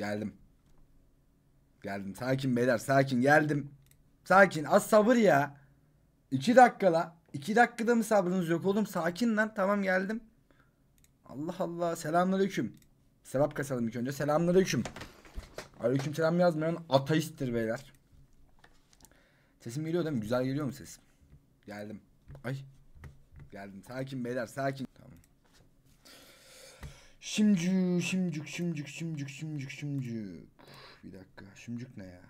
Geldim. Geldim. Sakin beyler sakin geldim. Sakin az sabır ya. 2 dakika la. 2 dakikada mı sabrınız yok oğlum? Sakin lan tamam geldim. Allah Allah selamünaleyküm. Sevap kasalım ilk önce. Selamünaleyküm. Aleyküm selam yazmayan ateisttir beyler. Sesim geliyor değil mi? Güzel geliyor mu sesim? Geldim. Ay. Geldim. Sakin beyler sakin. Şimcük, şimcük, şimcük, şimcük, şimcük, şimcük. Bir dakika, şimcük ne ya?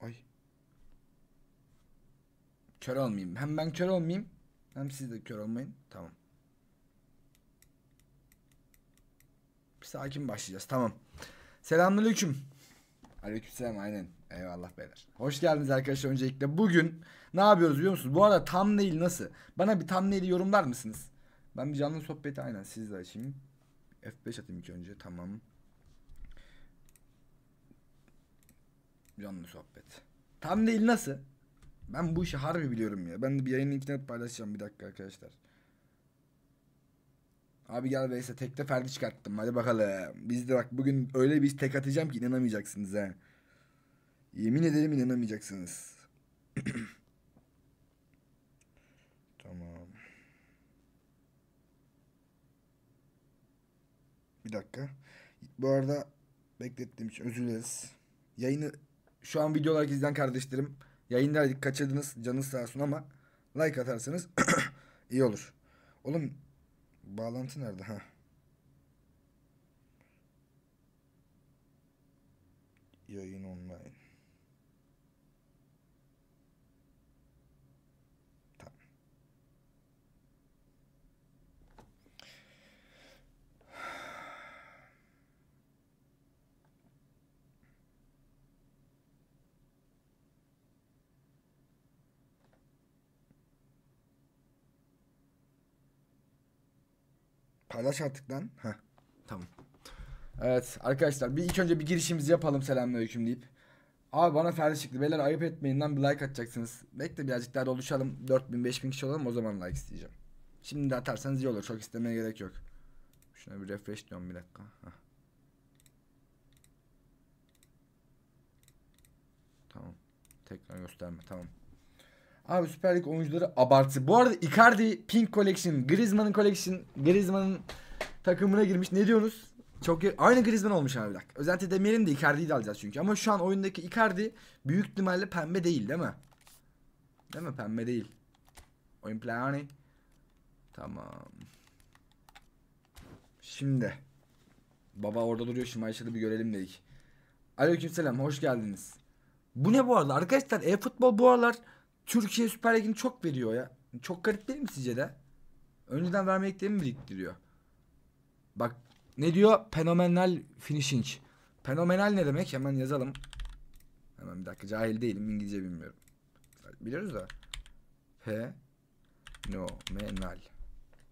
Ay. Kör olmayayım. Hem ben kör olmayayım, hem siz de kör olmayın. Tamam. Bir Sakin başlayacağız, tamam. Selamünaleyküm. Aleykümselam aynen. Eyvallah beyler. Hoş geldiniz arkadaşlar öncelikle. Bugün ne yapıyoruz biliyor musunuz? Bu arada tam değil nasıl? Bana bir tam neyli yorumlar mısınız? Ben bir canlı sohbeti aynen sizle açayım. F5 atayım ilk önce. Tamam. Canlı sohbet. Tam değil nasıl? Ben bu işi harbi biliyorum ya. Ben de bir yayının linkini paylaşacağım bir dakika arkadaşlar. Abi gel Beyse tekte ferdi çıkarttım. Hadi bakalım. Biz de bak bugün öyle bir tek atacağım ki inanamayacaksınız ha. Yemin ederim inanamayacaksınız. Bir dakika. Bu arada beklettiğim için özür dileriz. Yayını şu an video olarak izleyen kardeşlerim yayındaydık kaçırdınız canınız sağ olsun ama like atarsanız iyi olur. Oğlum bağlantı nerede ha? Yayın onunla. Paylaş artık lan. Heh. Tamam. Evet arkadaşlar bir ilk önce bir girişimizi yapalım selamünaleyküm deyip. Abi bana ferdi çıktı. Beyler ayıp etmeyin lan bir like atacaksınız. Bekle birazcık daha doluşalım. 4000 5000 kişi olalım o zaman like isteyeceğim. Şimdi de atarsanız iyi olur. Çok istemeye gerek yok. Şuna bir refresh diyorum bir dakika. Heh. Tamam. Tekrar gösterme tamam. Abi Süper Lig oyuncuları abartı. Bu arada Icardi Pink Collection, Griezmann'ın Collection, Griezmann'ın takımına girmiş. Ne diyorsunuz? Çok aynı Griezmann olmuş abi bak. Özellikle Demir'in de Icardi'yi de alacağız çünkü. Ama şu an oyundaki Icardi büyük ihtimalle pembe değil değil mi? Değil mi? Pembe değil. Oyun planı. Tamam. Şimdi. Baba orada duruyor. Şimdi Şimayşır'ı bir görelim dedik. Aleykümselam. Hoş geldiniz. Bu ne bu arada? Arkadaşlar e-futbol bu aralar Türkiye Süper Ligi'ni çok veriyor ya. Çok garip değil mi sizce de? Önceden vermediklerini mi biriktiriyor? Bak ne diyor? Fenomenal finishing. Fenomenal ne demek? Hemen yazalım. Hemen bir dakika cahil değilim İngilizce bilmiyorum. Biliyoruz da. P no menal.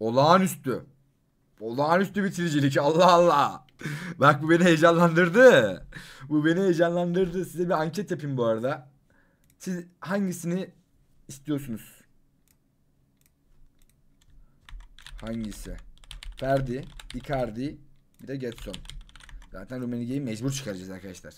Olağanüstü. Olağanüstü bitiricilik. Allah Allah. Bak bu beni heyecanlandırdı. Bu beni heyecanlandırdı. Size bir anket yapayım bu arada. Siz hangisini istiyorsunuz. Hangisi? Ferdi, Icardi, bir de Getson. Zaten Rumenige'yi mecbur çıkaracağız arkadaşlar.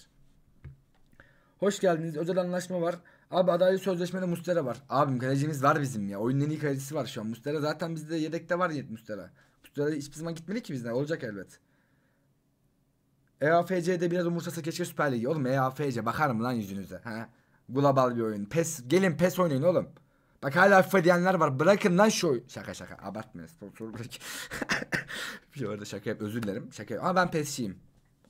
Hoş geldiniz. Özel anlaşma var. Abi adaylı sözleşmede Mustera var. Abim kalecimiz var bizim ya. Oyunun en iyi kalecisi var şu an. Mustera zaten bizde yedekte var yet Mustera. Mustera hiçbir zaman gitmeli ki bizden. Olacak elbet. EAFC'de biraz umursasa keşke Süper Ligi. Oğlum EAFC bakar mı lan yüzünüze? Ha? Global bir oyun. PES. Gelin PES oynayın oğlum. Bak hala FIFA diyenler var. Bırakın lan şu oyun. Şaka şaka. Abartmayın. Sponsor bırak. bir arada şaka yap. Özür dilerim. Şaka yap. Ama ben PES'çiyim.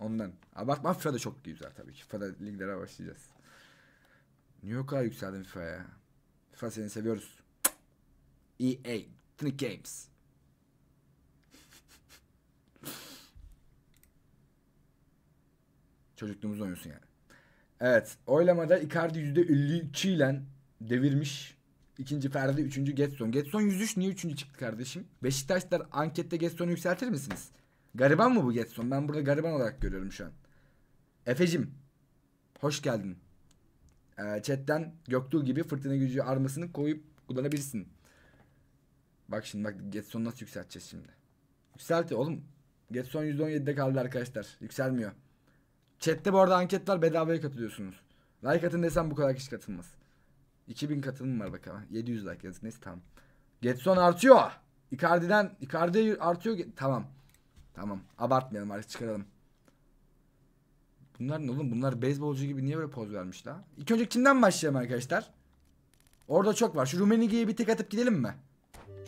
Ondan. Abartma. FIFA da çok güzel tabii ki. FIFA'da liglere başlayacağız. Niye o kadar yükseldim FIFA'ya. FIFA seni seviyoruz. EA. Tiny Games. Çocukluğumuzda oynuyorsun yani. Evet. Oylamada Icardi %52 ile devirmiş. İkinci Ferdi, üçüncü Getson. Getson 103 niye üçüncü çıktı kardeşim? Beşiktaşlar ankette Getson'u yükseltir misiniz? Gariban mı bu Getson? Ben burada gariban olarak görüyorum şu an. Efecim. Hoş geldin. Ee, chatten Göktuğ gibi fırtına gücü armasını koyup kullanabilirsin. Bak şimdi bak getson nasıl yükselteceğiz şimdi? Yükselti oğlum. Getson %17'de kaldı arkadaşlar. Yükselmiyor. Chat'te bu arada anketler bedavaya katılıyorsunuz. Like atın desem bu kadar kişi katılmaz. 2000 katılım var bakalım. 700 like yazık. Neyse tamam. Getson artıyor. Icardi'den Icardi artıyor. Tamam. Tamam. Abartmayalım artık çıkaralım. Bunlar ne oğlum? Bunlar beyzbolcu gibi niye böyle poz vermiş la? İlk önce kimden başlayalım arkadaşlar? Orada çok var. Şu Rumenige'yi bir tek atıp gidelim mi?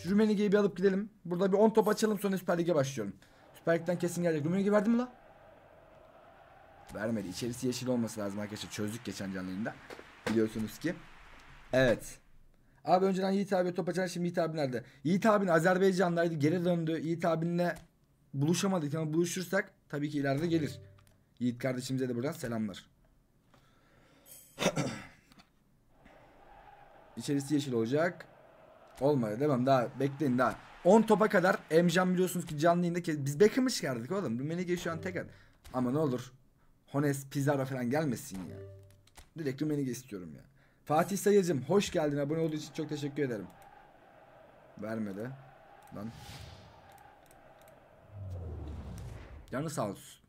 Şu Rumenige'yi bir alıp gidelim. Burada bir 10 top açalım sonra Süper Lig'e başlıyorum. Süper Lig'den kesin gelecek. Rumenige verdim mi la? Vermedi. İçerisi yeşil olması lazım arkadaşlar. Çözdük geçen canlı Biliyorsunuz ki. Evet. Abi önceden Yiğit abi Topaçan şimdi Yiğit abi nerede? Yiğit abin Azerbaycan'daydı geri döndü. Yiğit abinle buluşamadık ama buluşursak tabii ki ileride gelir. Yiğit kardeşimize de buradan selamlar. İçerisi yeşil olacak. Olmadı Devam. daha bekleyin daha. 10 topa kadar Emcan biliyorsunuz ki canlı yayında biz Beckham'ı çıkardık oğlum. Rumenige şu an tek at. Ama ne olur Hones, Pizarro falan gelmesin ya. Direkt Rumenige istiyorum ya. Fatih Sayıcım hoş geldin. Abone olduğun için çok teşekkür ederim. Vermedi. Lan. Canı sağ olsun.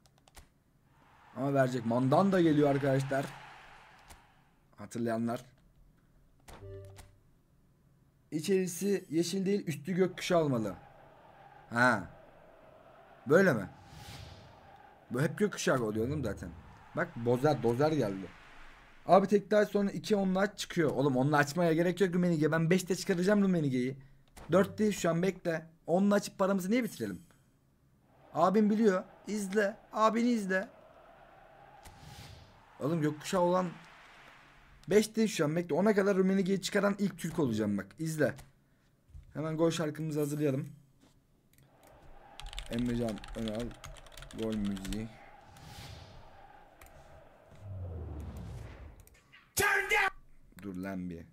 Ama verecek. Mandan da geliyor arkadaşlar. Hatırlayanlar. İçerisi yeşil değil üstü gökkuşu almalı. Ha. Böyle mi? Bu Hep gökkuşağı oluyor oğlum zaten. Bak bozer dozer geldi. Abi tekrar sonra 2 aç çıkıyor. Oğlum onunla açmaya gerek yok Rumenige'yi. Ben 5'te çıkaracağım Rumenige'yi. 4 değil şu an bekle. Onunla açıp paramızı niye bitirelim? Abim biliyor. İzle. Abini izle. Oğlum gökkuşağı olan 5 değil şu an bekle. Ona kadar Rumenige'yi çıkaran ilk Türk olacağım bak. İzle. Hemen gol şarkımızı hazırlayalım. Emrecan Önal Gol müziği. Dur lan bir.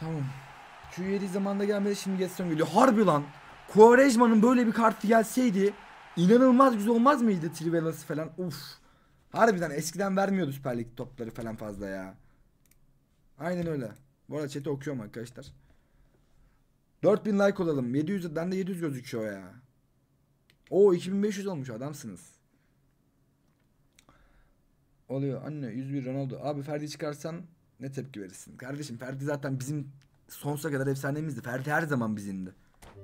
Tamam. Q7 zamanda gelmedi şimdi Getson geliyor. Harbi lan. Quaresma'nın böyle bir kartı gelseydi inanılmaz güzel olmaz mıydı Trivela'sı falan? Uf. Harbiden eskiden vermiyordu Süper Lig topları falan fazla ya. Aynen öyle. Bu arada chat'i okuyorum arkadaşlar. 4000 like olalım. 700. 700'den de 700 gözüküyor ya. O 2500 olmuş adamsınız. Oluyor anne 101 Ronaldo. Abi Ferdi çıkarsan ne tepki verirsin? Kardeşim Ferdi zaten bizim sonsuza kadar efsanemizdi. Ferdi her zaman bizimdi.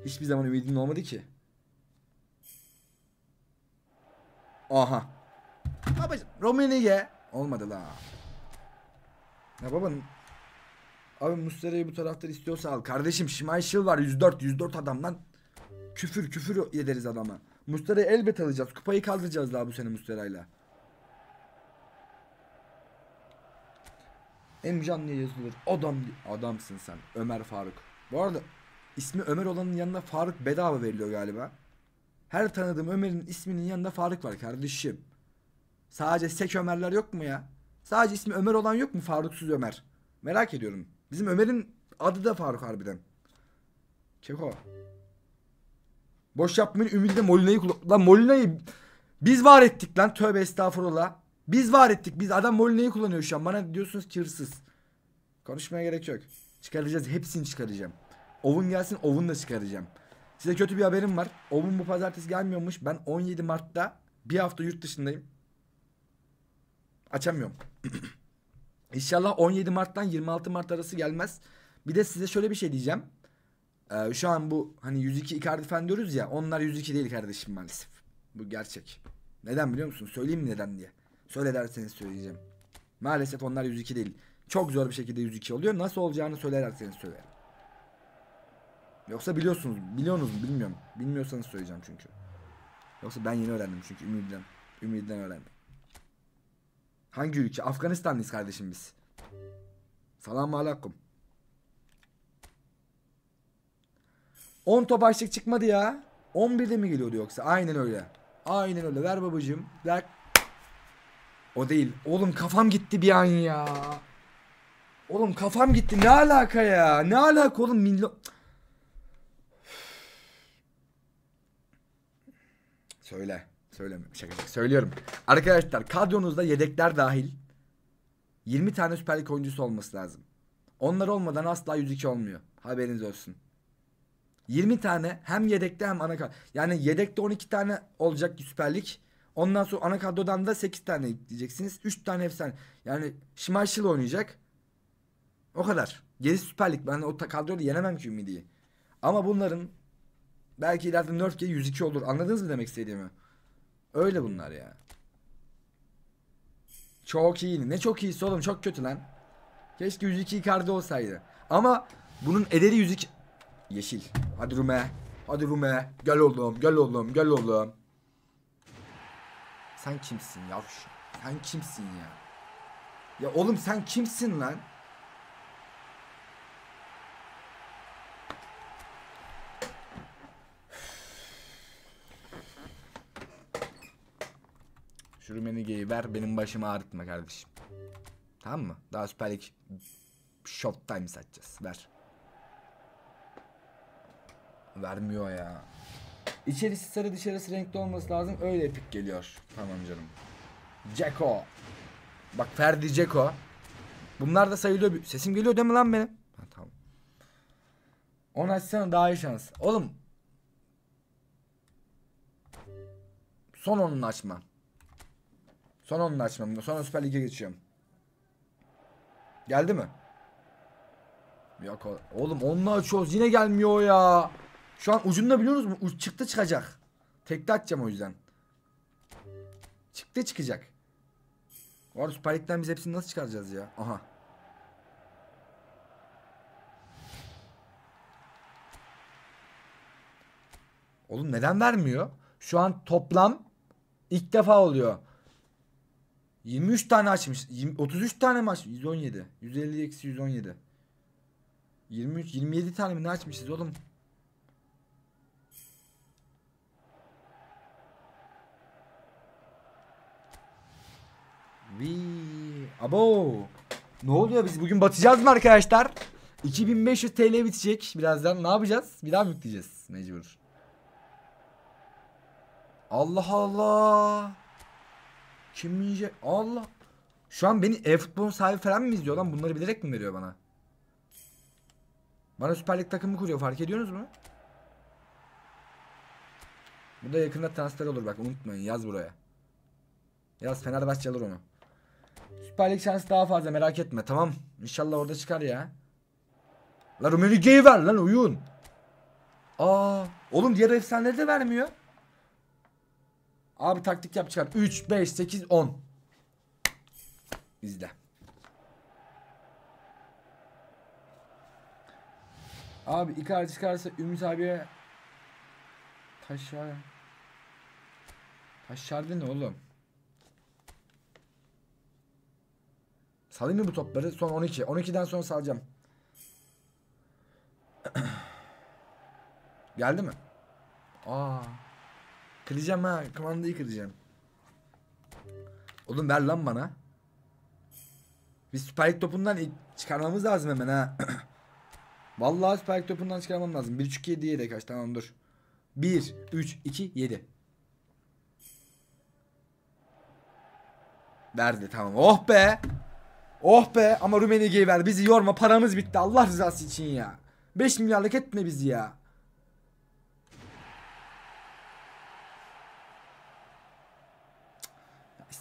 Hiçbir zaman ümidin olmadı ki. Aha. Babacım Romaniye. Olmadı la. Ya babanın Abi Muslera'yı bu taraftar istiyorsa al. Kardeşim Şimayşil var 104 104 adamdan. Küfür küfür ederiz adama. Muslera'yı elbet alacağız. Kupayı kaldıracağız daha bu sene Muslera'yla. Emcan diye yazılır. Adam adamsın sen. Ömer Faruk. Bu arada ismi Ömer olanın yanında Faruk bedava veriliyor galiba. Her tanıdığım Ömer'in isminin yanında Faruk var kardeşim. Sadece Sek Ömerler yok mu ya? Sadece ismi Ömer olan yok mu Faruksuz Ömer? Merak ediyorum. Bizim Ömer'in adı da Faruk harbiden. Keko. Boş yapmayın ümidi de Molina'yı kullan. Lan Molina'yı biz var ettik lan tövbe estağfurullah. Biz var ettik. Biz adam Molina'yı kullanıyor şu an. Bana diyorsunuz ki Konuşmaya gerek yok. Çıkaracağız. Hepsini çıkaracağım. Ovun gelsin. Ovun da çıkaracağım. Size kötü bir haberim var. Ovun bu pazartesi gelmiyormuş. Ben 17 Mart'ta bir hafta yurt dışındayım. Açamıyorum. İnşallah 17 Mart'tan 26 Mart arası gelmez. Bir de size şöyle bir şey diyeceğim. Ee, şu an bu hani 102 Icardi fan diyoruz ya onlar 102 değil kardeşim maalesef. Bu gerçek. Neden biliyor musun? Söyleyeyim mi neden diye. Söyle derseniz söyleyeceğim. Maalesef onlar 102 değil. Çok zor bir şekilde 102 oluyor. Nasıl olacağını söylerseniz söylerim. Yoksa biliyorsunuz, biliyorsunuz mu bilmiyorum. Bilmiyorsanız söyleyeceğim çünkü. Yoksa ben yeni öğrendim çünkü ümidden. Ümidden öğrendim. Hangi ülke? Afganistanlıyız kardeşim biz. Salam aleyküm. 10 top açlık çıkmadı ya. 11'de mi geliyordu yoksa? Aynen öyle. Aynen öyle. Ver babacığım. Ver. O değil. Oğlum kafam gitti bir an ya. Oğlum kafam gitti. Ne alaka ya? Ne alaka oğlum? Milyon... Söyle. Söylemiyorum. Şaka şaka. Söylüyorum. Arkadaşlar kadronuzda yedekler dahil 20 tane Süper Lig oyuncusu olması lazım. Onlar olmadan asla 102 olmuyor. Haberiniz olsun. 20 tane hem yedekte hem ana kadro. Yani yedekte 12 tane olacak Süper Lig. Ondan sonra ana kadrodan da 8 tane diyeceksiniz. 3 tane efsane. Yani Şimaşil oynayacak. O kadar. Geri Süper Lig. Ben o kadroyla yenemem ki Ümidi'yi. Ama bunların belki ileride nerf 102 olur. Anladınız mı demek istediğimi? Öyle hmm. bunlar ya. Çok iyi. Ne çok iyisi oğlum çok kötü lan. Keşke 102 Icardi olsaydı. Ama bunun ederi 102... Yeşil. Hadi Rume. Hadi Rume. Gel oğlum gel oğlum gel oğlum. Sen kimsin yavşu? Sen kimsin ya? Ya oğlum sen kimsin lan? Şu Rumenige'yi ver benim başımı ağrıtma kardeşim. Tamam mı? Daha Süper Lig short time satacağız. Ver. Vermiyor ya. İçerisi sarı dışarısı renkli olması lazım. Öyle epik geliyor. Tamam canım. Ceko. Bak Ferdi Ceko. Bunlar da sayılıyor. Sesim geliyor değil mi lan benim? Ha, tamam. Onu açsana daha iyi şans. Oğlum. Son onun açma. Son onu açmam. Sonra Süper Lig'e geçeceğim. Geldi mi? Yok oğlum onunla açıyoruz. Yine gelmiyor ya. Şu an ucunda biliyoruz mu? Uç çıktı çıkacak. Tekte açacağım o yüzden. Çıktı çıkacak. Var Süper Lig'den biz hepsini nasıl çıkaracağız ya? Aha. Oğlum neden vermiyor? Şu an toplam ilk defa oluyor. 23 tane açmış. 20, 33 tane maç 117. 150 eksi 117. 23, 27 tane mi ne açmışız oğlum? Vi. Abo. Ne oluyor biz bugün batacağız mı arkadaşlar? 2500 TL bitecek birazdan. Ne yapacağız? Bir daha mı yükleyeceğiz mecbur? Allah Allah. Kim yiyecek? Allah. Şu an beni e-futbolun sahibi falan mı izliyor lan? Bunları bilerek mi veriyor bana? Bana Süper Lig takımı kuruyor fark ediyorsunuz mu? Bu da yakında transfer olur bak unutmayın yaz buraya. Yaz Fenerbahçe alır onu. Süper Lig şansı daha fazla merak etme tamam. İnşallah orada çıkar ya. Lan Rumeli ver lan uyun. Aa, oğlum diğer efsaneleri de vermiyor. Abi taktik yap çıkar. 3, 5, 8, 10. İzle. Abi Icardi çıkarsa Ümit abiye Taşar Taşardı ne oğlum? Salayım mı bu topları? Son 12. 12'den sonra salacağım. Geldi mi? Aa. Kıracağım ha. Kumandayı kıracağım. Oğlum ver lan bana. Biz Süper Lig topundan çıkarmamız lazım hemen ha. Vallahi Süper Lig topundan çıkarmam lazım. 1.5-7'ye de kaç tamam dur. 1, 3, 2, 7. Verdi tamam. Oh be. Oh be ama Rumenige'yi ver bizi yorma paramız bitti Allah rızası için ya. 5 milyarlık etme bizi ya.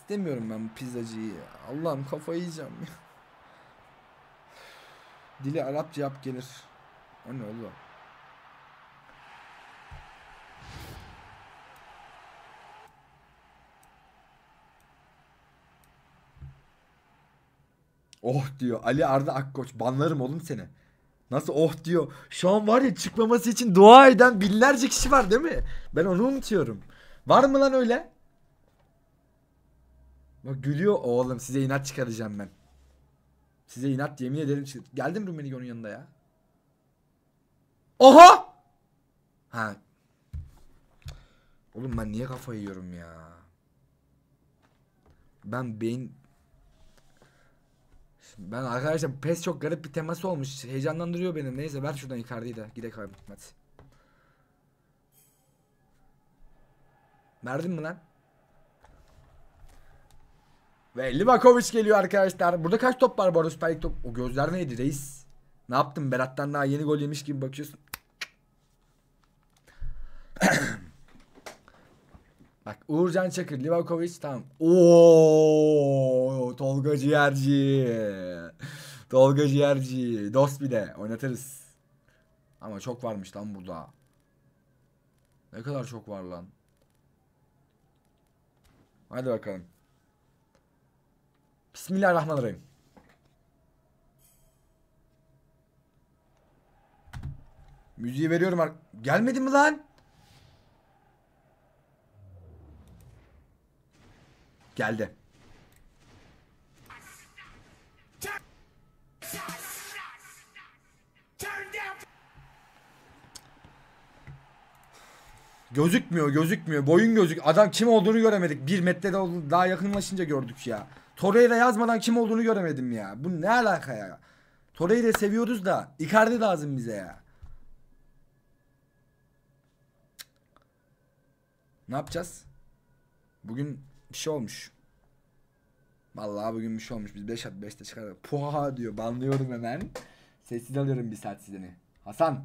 istemiyorum ben bu pizzacıyı. Allah'ım kafayı yiyeceğim ya. Dili Arapça yap gelir. O ne oğlum? Oh diyor. Ali Arda Akkoç. Banlarım oğlum seni. Nasıl oh diyor. Şu an var ya çıkmaması için dua eden binlerce kişi var değil mi? Ben onu unutuyorum. Var mı lan öyle? Bak gülüyor oğlum size inat çıkaracağım ben. Size inat yemin ederim. Geldim Rummenigge'nin yanında ya. Oha! Ha. Oğlum ben niye kafayı yiyorum ya? Ben beyin... Ben arkadaşlar PES çok garip bir teması olmuş. Heyecanlandırıyor beni. Neyse ver şuradan Icardi'yi de. Gidek abi. Hadi. Verdin mi lan? Ve Livakovic geliyor arkadaşlar. Burada kaç top var bu arada Süper Lig top? O gözler neydi reis? Ne yaptın? Berat'tan daha yeni gol yemiş gibi bakıyorsun. Bak Uğurcan Çakır, Livakovic tam. Oo Tolga Ciğerci. Tolga Ciğerci. Dost bir de oynatırız. Ama çok varmış lan burada. Ne kadar çok var lan. Hadi bakalım. Bismillahirrahmanirrahim. Müziği veriyorum. Gelmedi mi lan? Geldi. Gözükmüyor gözükmüyor. Boyun gözük. Adam kim olduğunu göremedik. Bir metrede daha yakınlaşınca gördük ya. Torreira yazmadan kim olduğunu göremedim ya. Bu ne alaka ya? Torreira seviyoruz da Icardi lazım bize ya. Ne yapacağız? Bugün bir şey olmuş. Vallahi bugün bir şey olmuş. Biz 5 at 5'te çıkardık. Puha diyor. Banlıyorum hemen. Sessiz alıyorum bir saat seni. Hasan.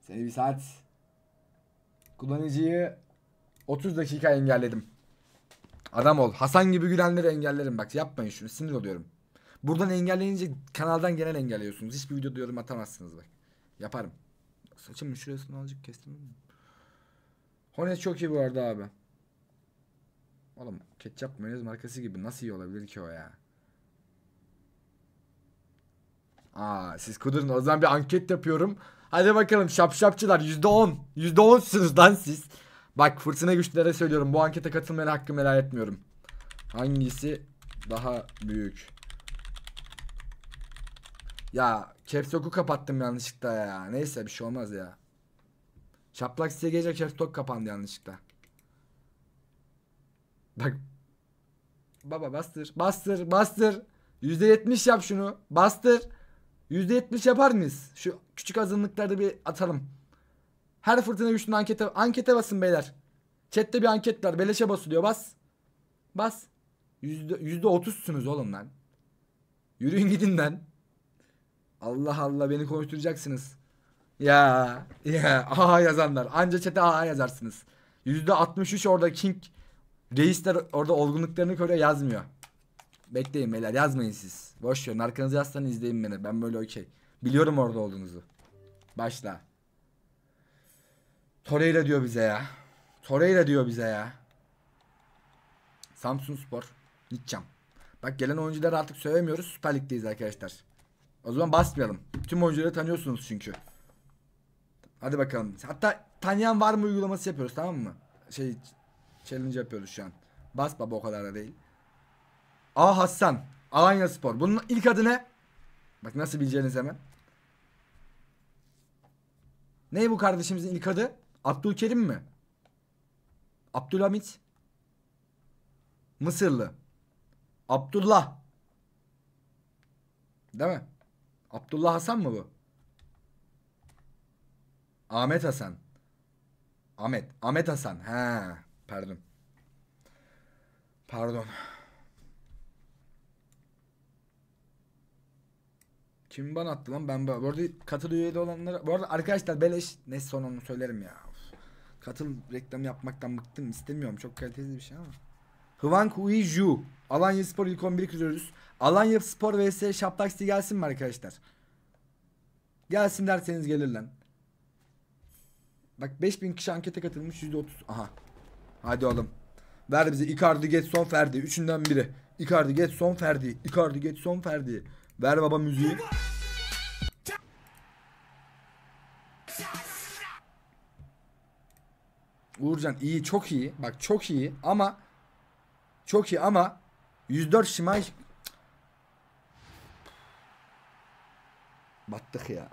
Seni bir saat. Kullanıcıyı 30 dakika engelledim. Adam ol. Hasan gibi gülenleri engellerim bak. Yapmayın şunu. Sinir oluyorum. Buradan engelleyince kanaldan genel engelliyorsunuz. Hiçbir videoda yorum atamazsınız bak. Yaparım. Saçımın şurasını azıcık kestim. Hornet çok iyi bu arada abi. Oğlum ketçap mayonez markası gibi nasıl iyi olabilir ki o ya? Aa siz kudurun o zaman bir anket yapıyorum. Hadi bakalım şapşapçılar %10. %10'sunuz lan siz. Bak fırtına güçlere söylüyorum. Bu ankete katılmaya hakkı helal etmiyorum. Hangisi daha büyük? Ya caps lock'u kapattım yanlışlıkla ya. Neyse bir şey olmaz ya. Şaplak size gelecek caps kapandı yanlışlıkla. Bak. Baba bastır. Bastır. Bastır. %70 yap şunu. Bastır. %70 yapar mıyız? Şu küçük azınlıklarda bir atalım. Her fırtına güçlüğünde ankete, ankete basın beyler. Chat'te bir anket var. Beleşe basılıyor. Bas. Bas. Yüzde, yüzde otuzsunuz oğlum lan. Yürüyün gidin lan. Allah Allah beni konuşturacaksınız. Ya. Ya. Aha yazanlar. Anca chat'e aha yazarsınız. Yüzde altmış üç orada King reisler orada olgunluklarını göre yazmıyor. Bekleyin beyler yazmayın siz. Boş verin arkanızı yaslanın izleyin beni. Ben böyle okey. Biliyorum orada olduğunuzu. Başla. Torreira diyor bize ya. Torreira diyor bize ya. Samsun Spor. Gideceğim. Bak gelen oyuncuları artık söylemiyoruz. Süper Lig'deyiz arkadaşlar. O zaman basmayalım. Tüm oyuncuları tanıyorsunuz çünkü. Hadi bakalım. Hatta tanıyan var mı uygulaması yapıyoruz tamam mı? Şey challenge yapıyoruz şu an. Bas baba o kadar da değil. A Hasan. Alanya Spor. Bunun ilk adı ne? Bak nasıl bileceğiniz hemen. Ne bu kardeşimizin ilk adı? Abdülkerim mi? Abdülhamit. Mısırlı. Abdullah. Değil mi? Abdullah Hasan mı bu? Ahmet Hasan. Ahmet. Ahmet Hasan. Ha, pardon. Pardon. Kim bana attı lan ben bu arada katıl olanlara bu arada arkadaşlar beleş Ne son onu söylerim ya Katıl reklam yapmaktan bıktım istemiyorum. Çok kalitesiz bir şey ama. Hvan Kui Ju. Alanya Spor ilk 11'i kırıyoruz. Alanya Spor vs Şaplak City gelsin mi arkadaşlar? Gelsin derseniz gelir lan. Bak 5000 kişi ankete katılmış %30. Aha. Hadi oğlum. Ver bize Icardi, Getson, Ferdi. Üçünden biri. Icardi, Getson, Ferdi. Icardi, Getson, Ferdi. Ver baba müziği. Uğurcan iyi çok iyi. Bak çok iyi ama çok iyi ama 104 Şimay battık ya.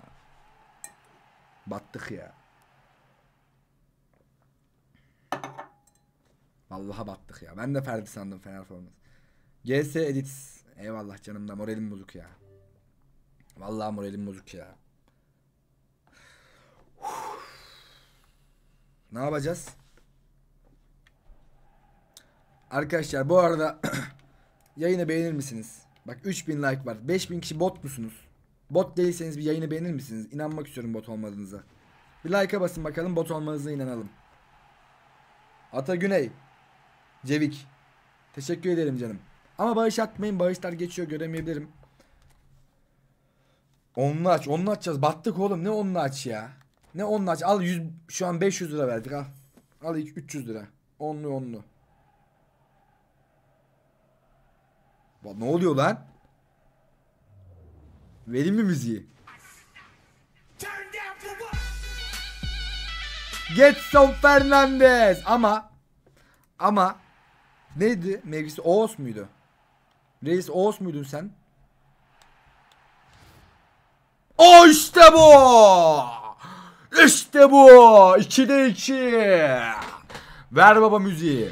Battık ya. Vallahi battık ya. Ben de Ferdi sandım Fener forması. GS Edits. Eyvallah canım da moralim bozuk ya. Vallahi moralim bozuk ya. Ne yapacağız? Arkadaşlar bu arada yayını beğenir misiniz? Bak 3000 like var. 5000 kişi bot musunuz? Bot değilseniz bir yayını beğenir misiniz? İnanmak istiyorum bot olmadığınıza. Bir like'a basın bakalım bot olmanıza inanalım. Ata Güney. Cevik. Teşekkür ederim canım. Ama bağış atmayın. Bağışlar geçiyor göremeyebilirim. Onunla aç. Onunla açacağız. Battık oğlum. Ne onunla aç ya. Ne onlu aç. Al 100 şu an 500 lira verdik al. Al 300 lira. Onlu onlu. Ne oluyor lan? Verin mi müziği? Getson Fernandez ama ama neydi mevkisi Oğuz muydu? Reis Oğuz muydun sen? O işte bu! İşte bu. 2'de 2. Ver baba müziği.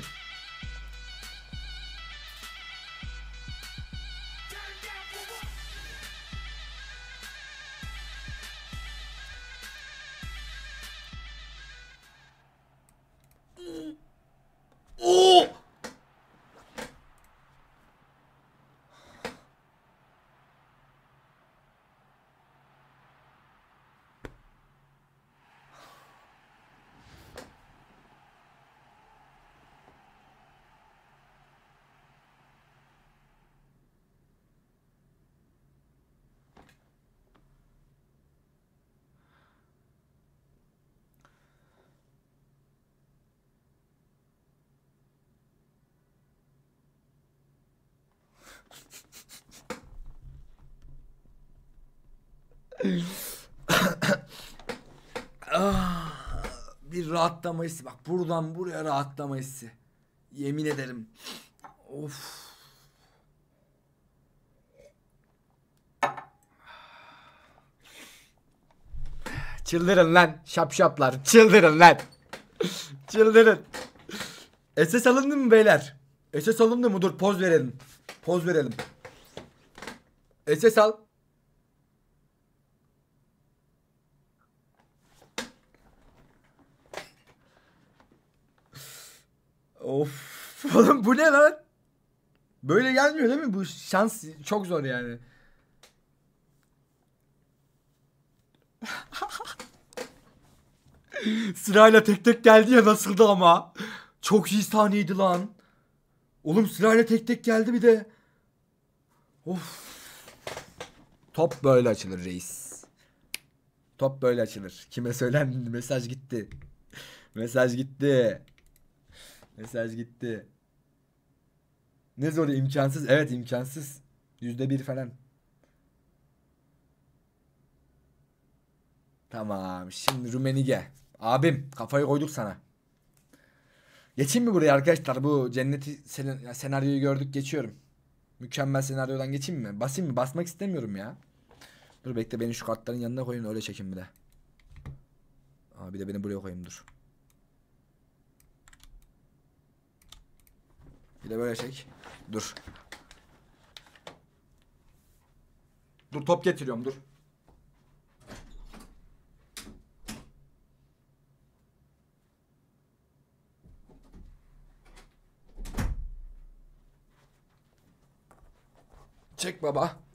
rahatlama hissi. Bak buradan buraya rahatlama hissi. Yemin ederim. Of. Çıldırın lan şapşaplar. Çıldırın lan. Çıldırın. SS alındı mı beyler? SS alındı mı? Dur poz verelim. Poz verelim. SS al. Of falan bu ne lan? Böyle gelmiyor değil mi? Bu şans çok zor yani. sırayla tek tek geldi ya nasıldı ama. Çok iyi sahneydi lan. Oğlum sırayla tek tek geldi bir de. Of. Top böyle açılır reis. Top böyle açılır. Kime söylendi? Mesaj gitti. Mesaj gitti. Mesaj gitti. Ne zoru imkansız. Evet imkansız. Yüzde bir falan. Tamam. Şimdi Rumenige. Abim kafayı koyduk sana. Geçeyim mi buraya arkadaşlar? Bu cenneti sen senaryoyu gördük geçiyorum. Mükemmel senaryodan geçeyim mi? Basayım mı? Basmak istemiyorum ya. Dur bekle beni şu kartların yanına koyun öyle çekin bir de. Aa, bir de beni buraya koyayım dur. Bir de böyle çek. Şey, dur. Dur top getiriyorum dur. Çek baba.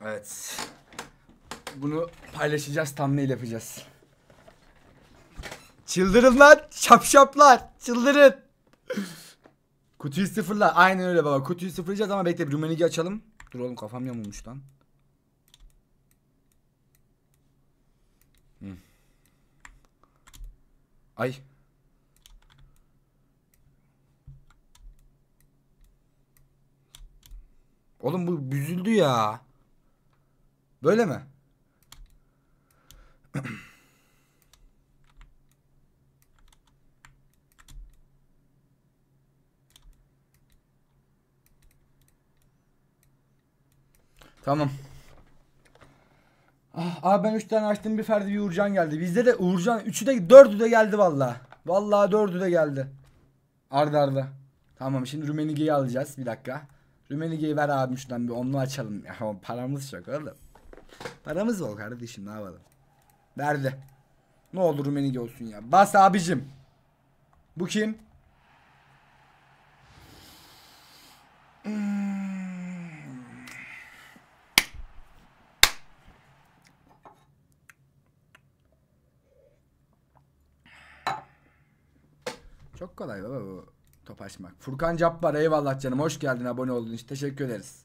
Evet. Bunu paylaşacağız, thumbnail yapacağız. Çıldırın lan şapşaplar. Çıldırın. Kutuyu sıfırla. Aynen öyle baba. Kutuyu sıfırlayacağız ama bekle bir Rumenigi açalım. Dur oğlum kafam yamulmuş lan. Hmm. Ay. Oğlum bu büzüldü ya. Böyle mi? Tamam. Ah, ah ben 3 tane açtım bir Ferdi bir Uğurcan geldi. Bizde de Uğurcan 3'ü de 4'ü de geldi vallahi vallahi 4'ü de geldi. Arda arda. Tamam şimdi Rumenige'yi alacağız bir dakika. Rumenige'yi ver abim şuradan bir onu açalım. Ya paramız çok oğlum. Paramız var kardeşim ne yapalım. Verdi. Ne olur Rumenig olsun ya. Bas abicim. Bu kim? Çok kolay baba bu top açmak. Furkan Cappar eyvallah canım hoş geldin abone oldun için teşekkür ederiz.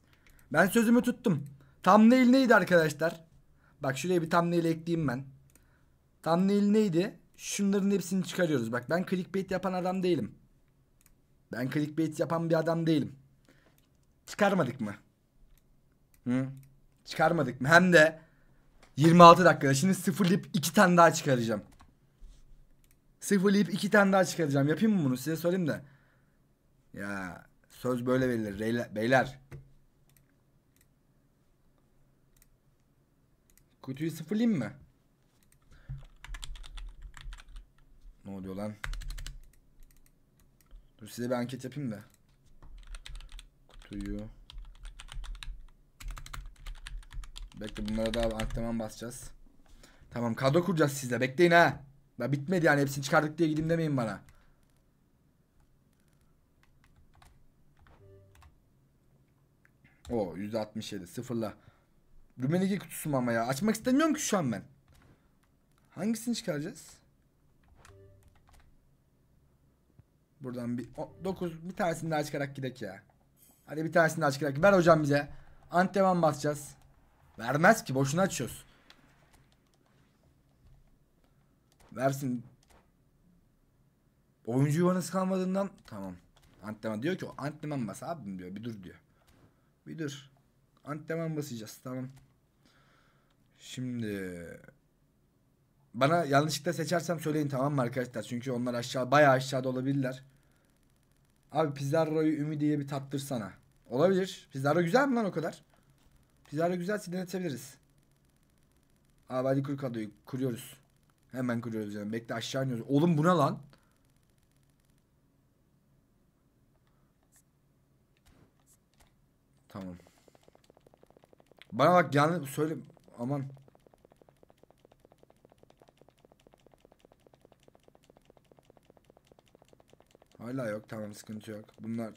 Ben sözümü tuttum. Thumbnail neydi arkadaşlar? Bak şuraya bir thumbnail ekleyeyim ben. Thumbnail neydi? Şunların hepsini çıkarıyoruz. Bak ben clickbait yapan adam değilim. Ben clickbait yapan bir adam değilim. Çıkarmadık mı? Hı? Çıkarmadık mı? Hem de 26 dakikada. Şimdi sıfırlayıp 2 tane daha çıkaracağım. Sıfırlayıp 2 tane daha çıkaracağım. Yapayım mı bunu? Size söyleyeyim de. Ya söz böyle verilir. Beyler. Kutuyu sıfırlayayım mı? Ne oluyor lan? Dur size bir anket yapayım da. Kutuyu. Bekle bunlara daha antrenman basacağız. Tamam kadro kuracağız sizle. Bekleyin ha. Da bitmedi yani hepsini çıkardık diye gidin demeyin bana. O %67 sıfırla. Rumenigi kutusu ama ya? Açmak istemiyorum ki şu an ben. Hangisini çıkaracağız? Buradan bir 9 bir tanesini daha çıkarak gidek ya. Hadi bir tanesini daha çıkarak ver hocam bize. Antrenman basacağız. Vermez ki boşuna açıyoruz. Versin. Oyuncu yuvanız kalmadığından tamam. Antrenman diyor ki o antrenman bas abim diyor. Bir dur diyor. Bir dur. Antrenman basacağız tamam. Şimdi bana yanlışlıkla seçersem söyleyin tamam mı arkadaşlar? Çünkü onlar aşağı bayağı aşağıda olabilirler. Abi Pizarro'yu Ümidi'ye bir tattırsana. Olabilir. Pizarro güzel mi lan o kadar? Pizarro güzel sinirletebiliriz. Abi hadi kur kadroyu. Kuruyoruz. Hemen kuruyoruz yani. Bekle aşağı iniyoruz. Oğlum bu ne lan? Tamam. Bana bak yanlış söyle Aman. Hala yok tamam sıkıntı yok. Bunlar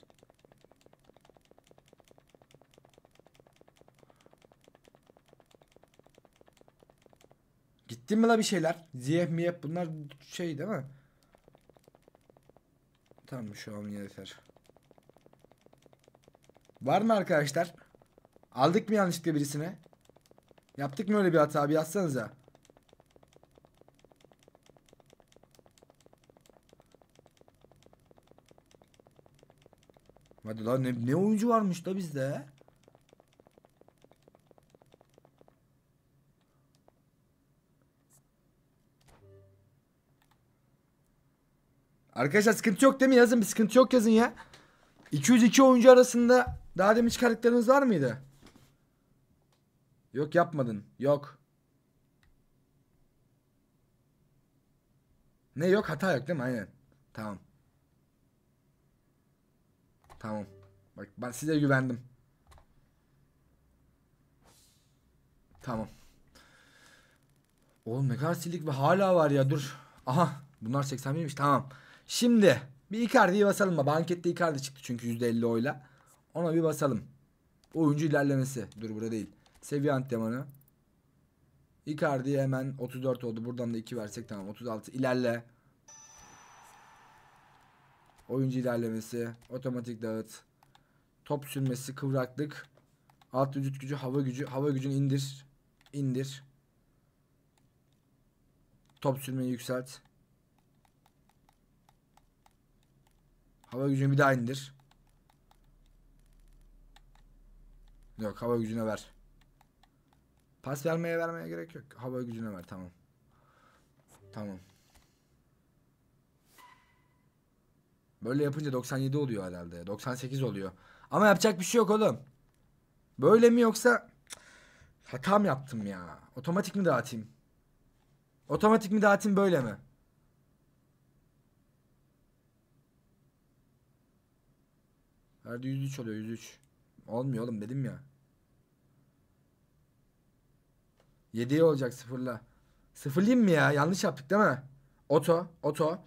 Gitti mi la bir şeyler? Ziyef miyep bunlar şey değil mi? Tamam şu an yeter. Var mı arkadaşlar? Aldık mı yanlışlıkla birisine? Yaptık mı öyle bir hata? Bir yazsanıza. Hadi lan ne, ne oyuncu varmış da bizde. Arkadaşlar sıkıntı yok değil mi yazın? Bir sıkıntı yok yazın ya. 202 oyuncu arasında daha demiş karakterimiz var mıydı? Yok yapmadın. Yok. Ne yok hata yok değil mi? Aynen. Tamam. Tamam. Bak ben size güvendim. Tamam. Oğlum ne kadar silik ve hala var ya dur. Aha bunlar 81'miş tamam. Şimdi bir Icardi'yi basalım mı? Bankette Icardi çıktı çünkü %50 oyla. Ona bir basalım. Oyuncu ilerlemesi. Dur burada değil. Seviye antrenmanı. Icardi hemen 34 oldu. Buradan da 2 versek tamam. 36 ilerle. Oyuncu ilerlemesi. Otomatik dağıt. Top sürmesi. Kıvraklık. Alt vücut gücü. Hava gücü. Hava gücünü indir. İndir. Top sürmeyi yükselt. Hava gücünü bir daha indir. Yok hava gücüne ver. Pas vermeye vermeye gerek yok. Hava gücüne ver tamam. Tamam. Böyle yapınca 97 oluyor herhalde. 98 oluyor. Ama yapacak bir şey yok oğlum. Böyle mi yoksa hatam yaptım ya. Otomatik mi dağıtayım? Otomatik mi dağıtayım böyle mi? Herde 103 oluyor 103. Olmuyor oğlum dedim ya. 7 olacak sıfırla. Sıfırlayayım mı ya? Yanlış yaptık değil mi? Oto, oto.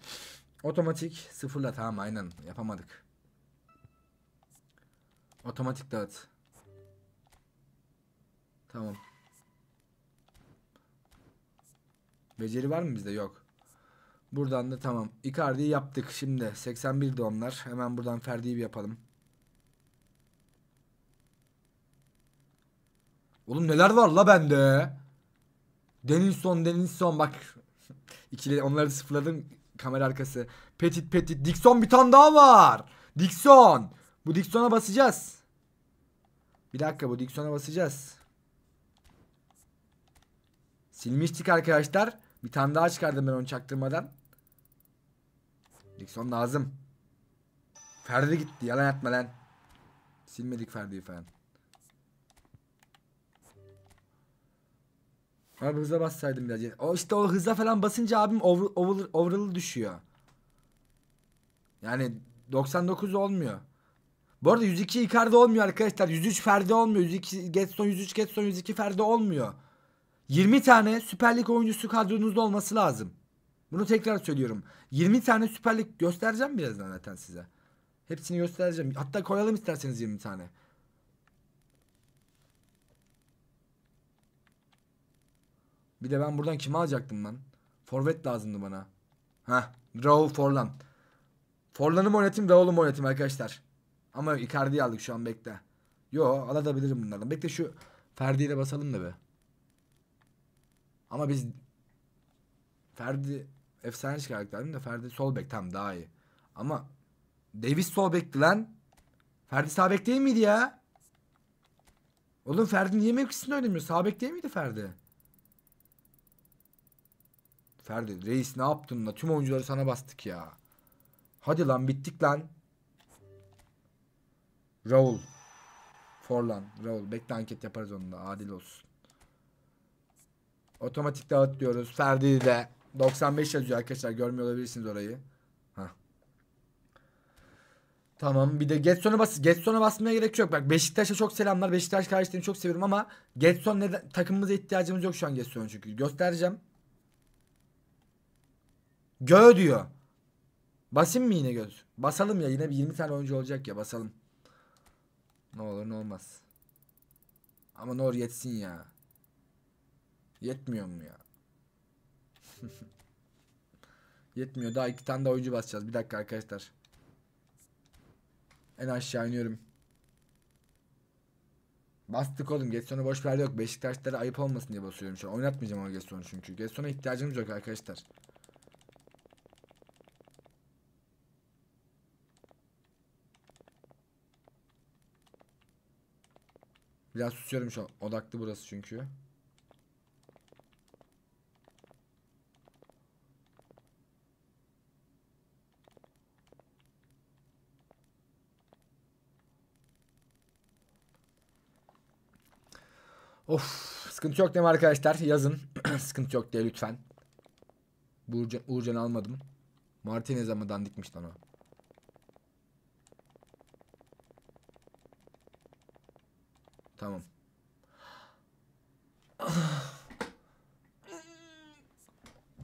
Otomatik sıfırla tamam aynen yapamadık. Otomatik dağıt. Tamam. Beceri var mı bizde? Yok. Buradan da tamam. Icardi'yi yaptık şimdi. 81 de onlar. Hemen buradan Ferdi'yi bir yapalım. Oğlum neler var la bende? Denilson Denilson bak. İkili onları sıfırladım kamera arkası. Petit Petit Dixon bir tane daha var. Dixon. Bu Dixon'a basacağız. Bir dakika bu Dixon'a basacağız. Silmiştik arkadaşlar. Bir tane daha çıkardım ben onu çaktırmadan. Dixon lazım. Ferdi gitti yalan atma lan. Silmedik Ferdi'yi falan. Abi hıza bassaydım biraz. O işte o hıza falan basınca abim over, over, overall düşüyor. Yani 99 olmuyor. Bu arada 102 Icardi olmuyor arkadaşlar. 103 Ferdi olmuyor. 102 Getson, 103 Getson, 102 Ferdi olmuyor. 20 tane Süper Lig oyuncusu kadronuzda olması lazım. Bunu tekrar söylüyorum. 20 tane Süper Lig göstereceğim birazdan zaten size. Hepsini göstereceğim. Hatta koyalım isterseniz 20 tane. Bir de ben buradan kimi alacaktım ben? Forvet lazımdı bana. Ha, Raul Forlan. Forlan'ı mı oynatayım, Raul'u mu oynatayım arkadaşlar? Ama yok, Icardi'yi aldık şu an bekle. Yo, alabilirim bunlardan. Bekle şu Ferdi'yi de basalım da be. Ama biz Ferdi efsane çıkardıklarım da Ferdi sol bek tam daha iyi. Ama Davis sol bekti lan. Ferdi sağ bek değil miydi ya? Oğlum Ferdi niye mevkisinde oynamıyor? Sağ bek değil miydi Ferdi? Ferdi reis ne yaptın la? Tüm oyuncuları sana bastık ya. Hadi lan bittik lan. Raul. Forlan. Raul. Bekle anket yaparız onunla. Adil olsun. Otomatik dağıt diyoruz. Ferdi de. 95 yazıyor arkadaşlar. Görmüyor olabilirsiniz orayı. Heh. Tamam. Bir de Getson'a bas. Getson'a basmaya gerek yok. Bak Beşiktaş'a çok selamlar. Beşiktaş kardeşlerimi çok seviyorum ama Getson neden takımımıza ihtiyacımız yok şu an Getson çünkü. Göstereceğim. Gö diyor. Basayım mı yine göz? Basalım ya yine bir 20 tane oyuncu olacak ya basalım. Ne olur ne olmaz. Ama Nor yetsin ya. Yetmiyor mu ya? Yetmiyor daha iki tane daha oyuncu basacağız. Bir dakika arkadaşlar. En aşağı iniyorum. Bastık oğlum. Getson'a boş verdi yok. Beşiktaşlara ayıp olmasın diye basıyorum şu an. Oynatmayacağım ama Getson'u çünkü. Getson'a ihtiyacımız yok arkadaşlar. Biraz susuyorum şu an. Odaklı burası çünkü. Of sıkıntı yok değil mi arkadaşlar? Yazın. sıkıntı yok diye lütfen. Uğurcan, Uğurcan almadım. Martinez ama dandikmiş lan o. Tamam.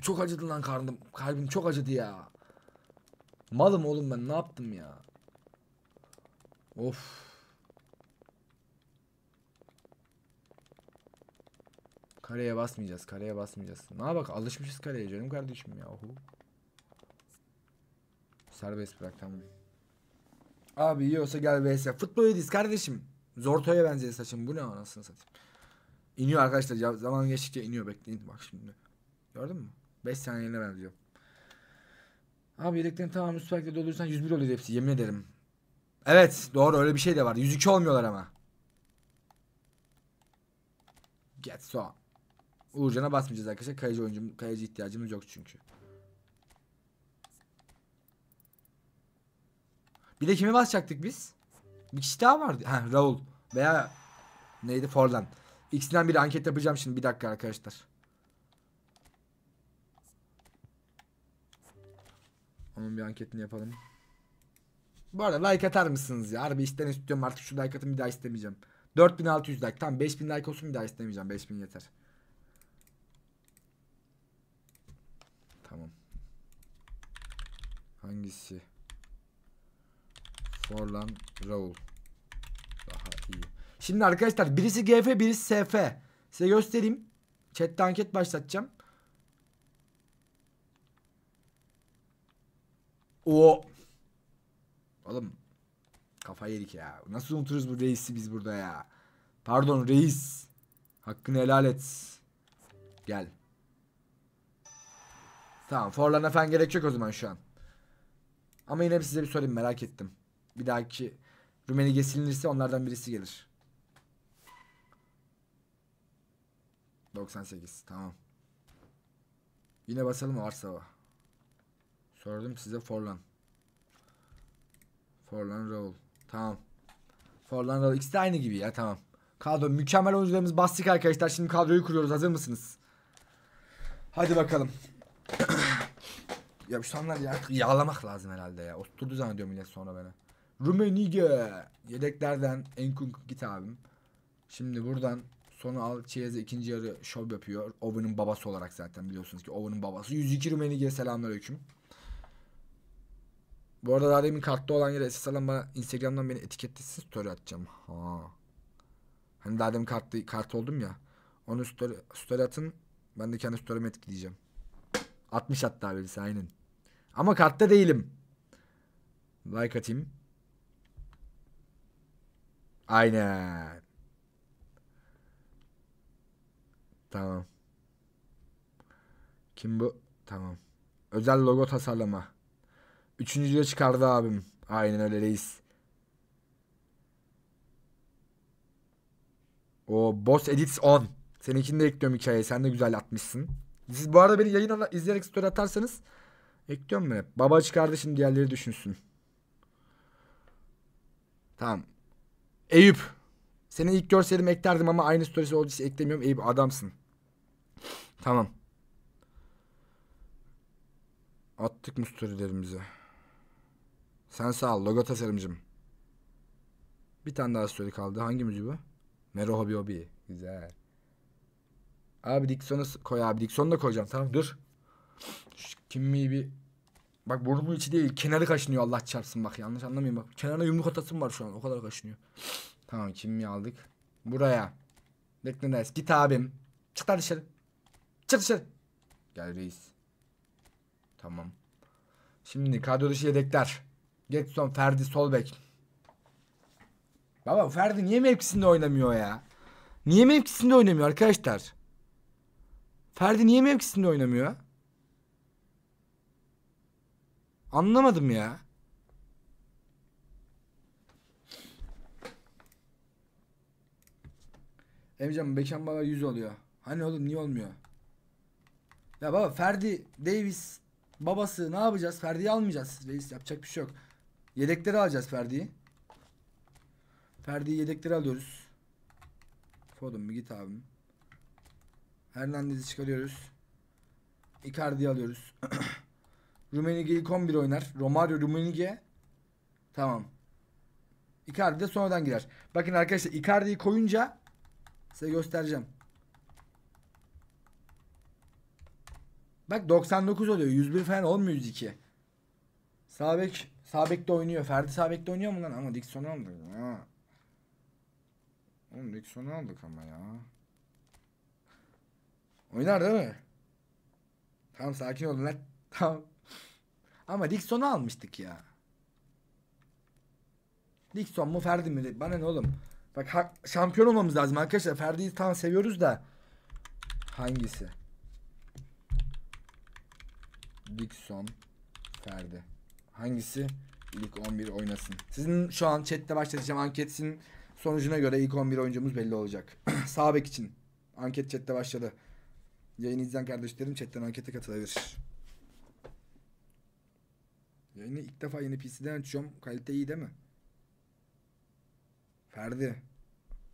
Çok acıdı lan karnım. Kalbim çok acıdı ya. Malım oğlum ben ne yaptım ya. Of. Kaleye basmayacağız. Kaleye basmayacağız. Ne bak alışmışız kaleye canım kardeşim ya. Oho. Serbest bırak tamam. Abi iyi olsa gel VS. Futbol ediyiz kardeşim. Zorto'ya benziyor saçım. Bu ne anasını satayım. İniyor arkadaşlar. zaman geçtikçe iniyor. Bekleyin. Bak şimdi. Gördün mü? 5 saniyene benziyor. Abi yedeklerin tamamı süperlikle doldurursan 101 oluyor hepsi. Yemin ederim. Evet. Doğru öyle bir şey de var. 102 olmuyorlar ama. Get so. Uğurcan'a basmayacağız arkadaşlar. Kayıcı oyuncum, kayıcı ihtiyacımız yok çünkü. Bir de kim'e basacaktık biz? Bir kişi daha vardı. Ha Raul veya neydi Forlan. İkisinden biri anket yapacağım şimdi bir dakika arkadaşlar. Onun bir anketini yapalım. Bu arada like atar mısınız ya? Harbi işten istiyorum artık şu like atın bir daha istemeyeceğim. 4600 like. Tamam 5000 like olsun bir daha istemeyeceğim. 5000 yeter. Tamam. Hangisi? Forlan Raul. Daha iyi. Şimdi arkadaşlar birisi GF birisi SF. Size göstereyim. Chat'te anket başlatacağım. O. Oğlum kafa yedik ya. Nasıl unuturuz bu reisi biz burada ya? Pardon reis. Hakkını helal et. Gel. Tamam Forlan falan gerek yok o zaman şu an. Ama yine size bir sorayım merak ettim bir dahaki Rumeli silinirse onlardan birisi gelir. 98 tamam. Yine basalım Arsava. Sordum size Forlan. Forlan Raul. Tamam. Forlan Raul. ikisi de aynı gibi ya tamam. Kadro mükemmel oyuncularımız bastık arkadaşlar. Şimdi kadroyu kuruyoruz. Hazır mısınız? Hadi bakalım. ya şu anlar ya yağlamak lazım herhalde ya. Oturdu zannediyor millet sonra beni. Rummenigge. Yedeklerden Enkunku git abim. Şimdi buradan sonu al Chiesa ikinci yarı şov yapıyor. Owen'ın babası olarak zaten biliyorsunuz ki Owen'ın babası. 102 selamlar selamünaleyküm. Bu arada daha demin kartta olan yere SS alan bana Instagram'dan beni etiketlesin story atacağım. Ha. Hani daha demin kartlı, kart oldum ya. Onu story, story atın. Ben de kendi story'imi etkileyeceğim. 60 hatta birisi aynen. Ama kartta değilim. Like atayım. Aynen. Tamam. Kim bu? Tamam. Özel logo tasarlama. Üçüncüye çıkardı abim. Aynen öyle reis. O Boss Edits On. Seninkini de ekliyorum hikayeye. Sen de güzel atmışsın. Siz bu arada beni yayın izleyerek story atarsanız ekliyorum ben hep. Baba çıkardı şimdi diğerleri düşünsün. Tamam. Eyüp. seni ilk görselimi eklerdim ama aynı storiesi olduğu için eklemiyorum. Eyüp adamsın. Tamam. Attık mı storylerimizi? Sen sağ ol logo tasarımcım. Bir tane daha story kaldı. Hangi müziği bu? Mero Hobi Hobi. Güzel. Abi diksiyonu koy abi. Diksiyonu da koyacağım. Tamam dur. Şu kimmiyi bir Bak burnumun içi değil kenarı kaşınıyor Allah çarpsın bak yanlış anlamayın bak. Kenarına yumruk atasım var şu an o kadar kaşınıyor. Tamam kimya aldık. Buraya. Bekle reis git abim. Çık dışarı. Çık dışarı. Gel reis. Tamam. Şimdi kadro dışı yedekler. Getson, Ferdi, Solbek. Baba Ferdi niye mevkisinde oynamıyor ya? Niye mevkisinde oynamıyor arkadaşlar? Ferdi niye mevkisinde oynamıyor? Anlamadım ya. Emrecan Beckham baba 100 oluyor. Hani oğlum niye olmuyor? Ya baba Ferdi Davis babası ne yapacağız? Ferdi'yi almayacağız reis yapacak bir şey yok. Yedekleri alacağız Ferdi'yi. Ferdi'yi yedekleri alıyoruz. Fodum bir git abim. Hernandez'i çıkarıyoruz. Icardi'yi alıyoruz. Rumenige ilk 11 oynar. Romario Rumenige. Tamam. Icardi de sonradan girer. Bakın arkadaşlar Icardi'yi koyunca size göstereceğim. Bak 99 oluyor. 101 falan olmuyor 102. Sabek Sabek de oynuyor. Ferdi Sabek de oynuyor mu lan? Ama Dixon'u aldık. Ha. Oğlum Dixon'u aldık ama ya. Oynar değil mi? Tamam sakin olun lan. Tamam. Ama Dixon'u almıştık ya. Dixon mu Ferdi mi? Bana ne oğlum? Bak ha, şampiyon olmamız lazım arkadaşlar. Ferdi'yi tam seviyoruz da. Hangisi? Dixon, Ferdi. Hangisi? İlk 11 oynasın. Sizin şu an chatte başlatacağım anketsin sonucuna göre ilk 11 oyuncumuz belli olacak. Sağ bek için. Anket chatte başladı. Yayını izleyen kardeşlerim chatten ankete katılabilir. Yani ilk defa yeni PC'den açıyorum. Kalite iyi değil mi? Ferdi.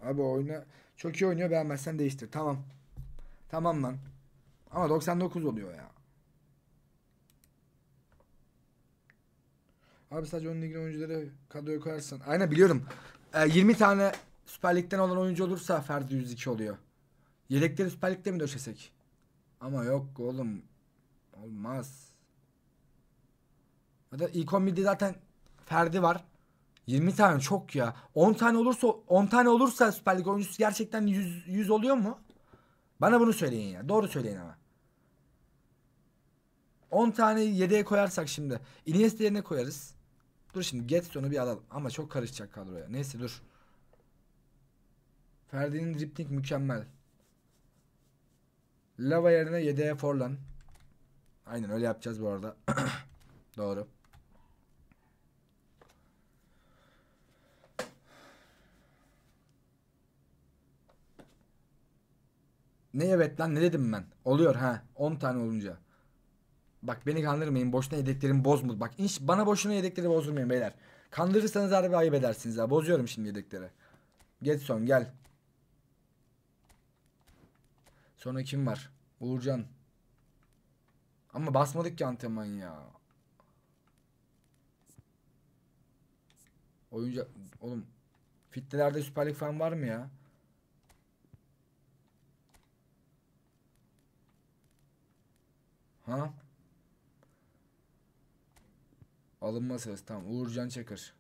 Abi oyna çok iyi oynuyor beğenmezsen değiştir. Tamam. Tamam lan. Ama 99 oluyor ya. Abi sadece ön ligin oyuncuları kadroya koyarsan. Aynen biliyorum. Ee, 20 tane Süper Lig'den olan oyuncu olursa Ferdi 102 oluyor. Yedekleri Süper Lig'de mi döşesek? Ama yok oğlum. Olmaz. Ya da ilk 11'de zaten Ferdi var. 20 tane çok ya. 10 tane olursa 10 tane olursa Süper Lig oyuncusu gerçekten 100, 100 oluyor mu? Bana bunu söyleyin ya. Doğru söyleyin ama. 10 tane yedeğe koyarsak şimdi. Iniesta yerine koyarız. Dur şimdi Getson'u bir alalım. Ama çok karışacak kadroya. Neyse dur. Ferdi'nin dripling mükemmel. Lava yerine yedeğe Forlan. Aynen öyle yapacağız bu arada. Doğru. Ne evet lan ne dedim ben? Oluyor ha 10 tane olunca. Bak beni kandırmayın boşuna yedeklerim bozma. Bak hiç bana boşuna yedekleri bozdurmayın beyler. Kandırırsanız harbi ayıp edersiniz ya. Bozuyorum şimdi yedekleri. Getson gel. Sonra kim var? Uğurcan. Ama basmadık ki antrenman ya. Oyuncu oğlum fitlelerde süperlik Lig falan var mı ya? Ha? Alınma söz. Tamam. Uğurcan Çakır.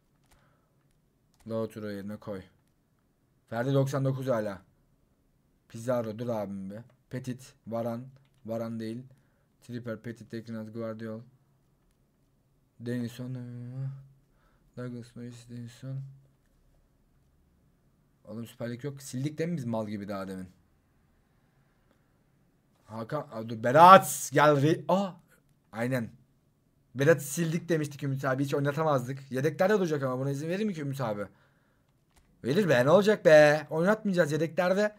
Lautaro yerine koy. Ferdi 99 hala. Pizarro dur abim be. Petit, Varan, Varan değil. Tripper, Petit, Tekrinat, Guardiol. Denison. E, Douglas Morris, Denison. Oğlum Süper yok. Sildik de mi biz mal gibi daha demin? Hakan dur Berat gel re... Aa, aynen. Berat sildik demiştik Ümit abi hiç oynatamazdık. Yedeklerde olacak ama buna izin verir mi ki Ümit abi? Verir be ne olacak be? Oynatmayacağız yedeklerde.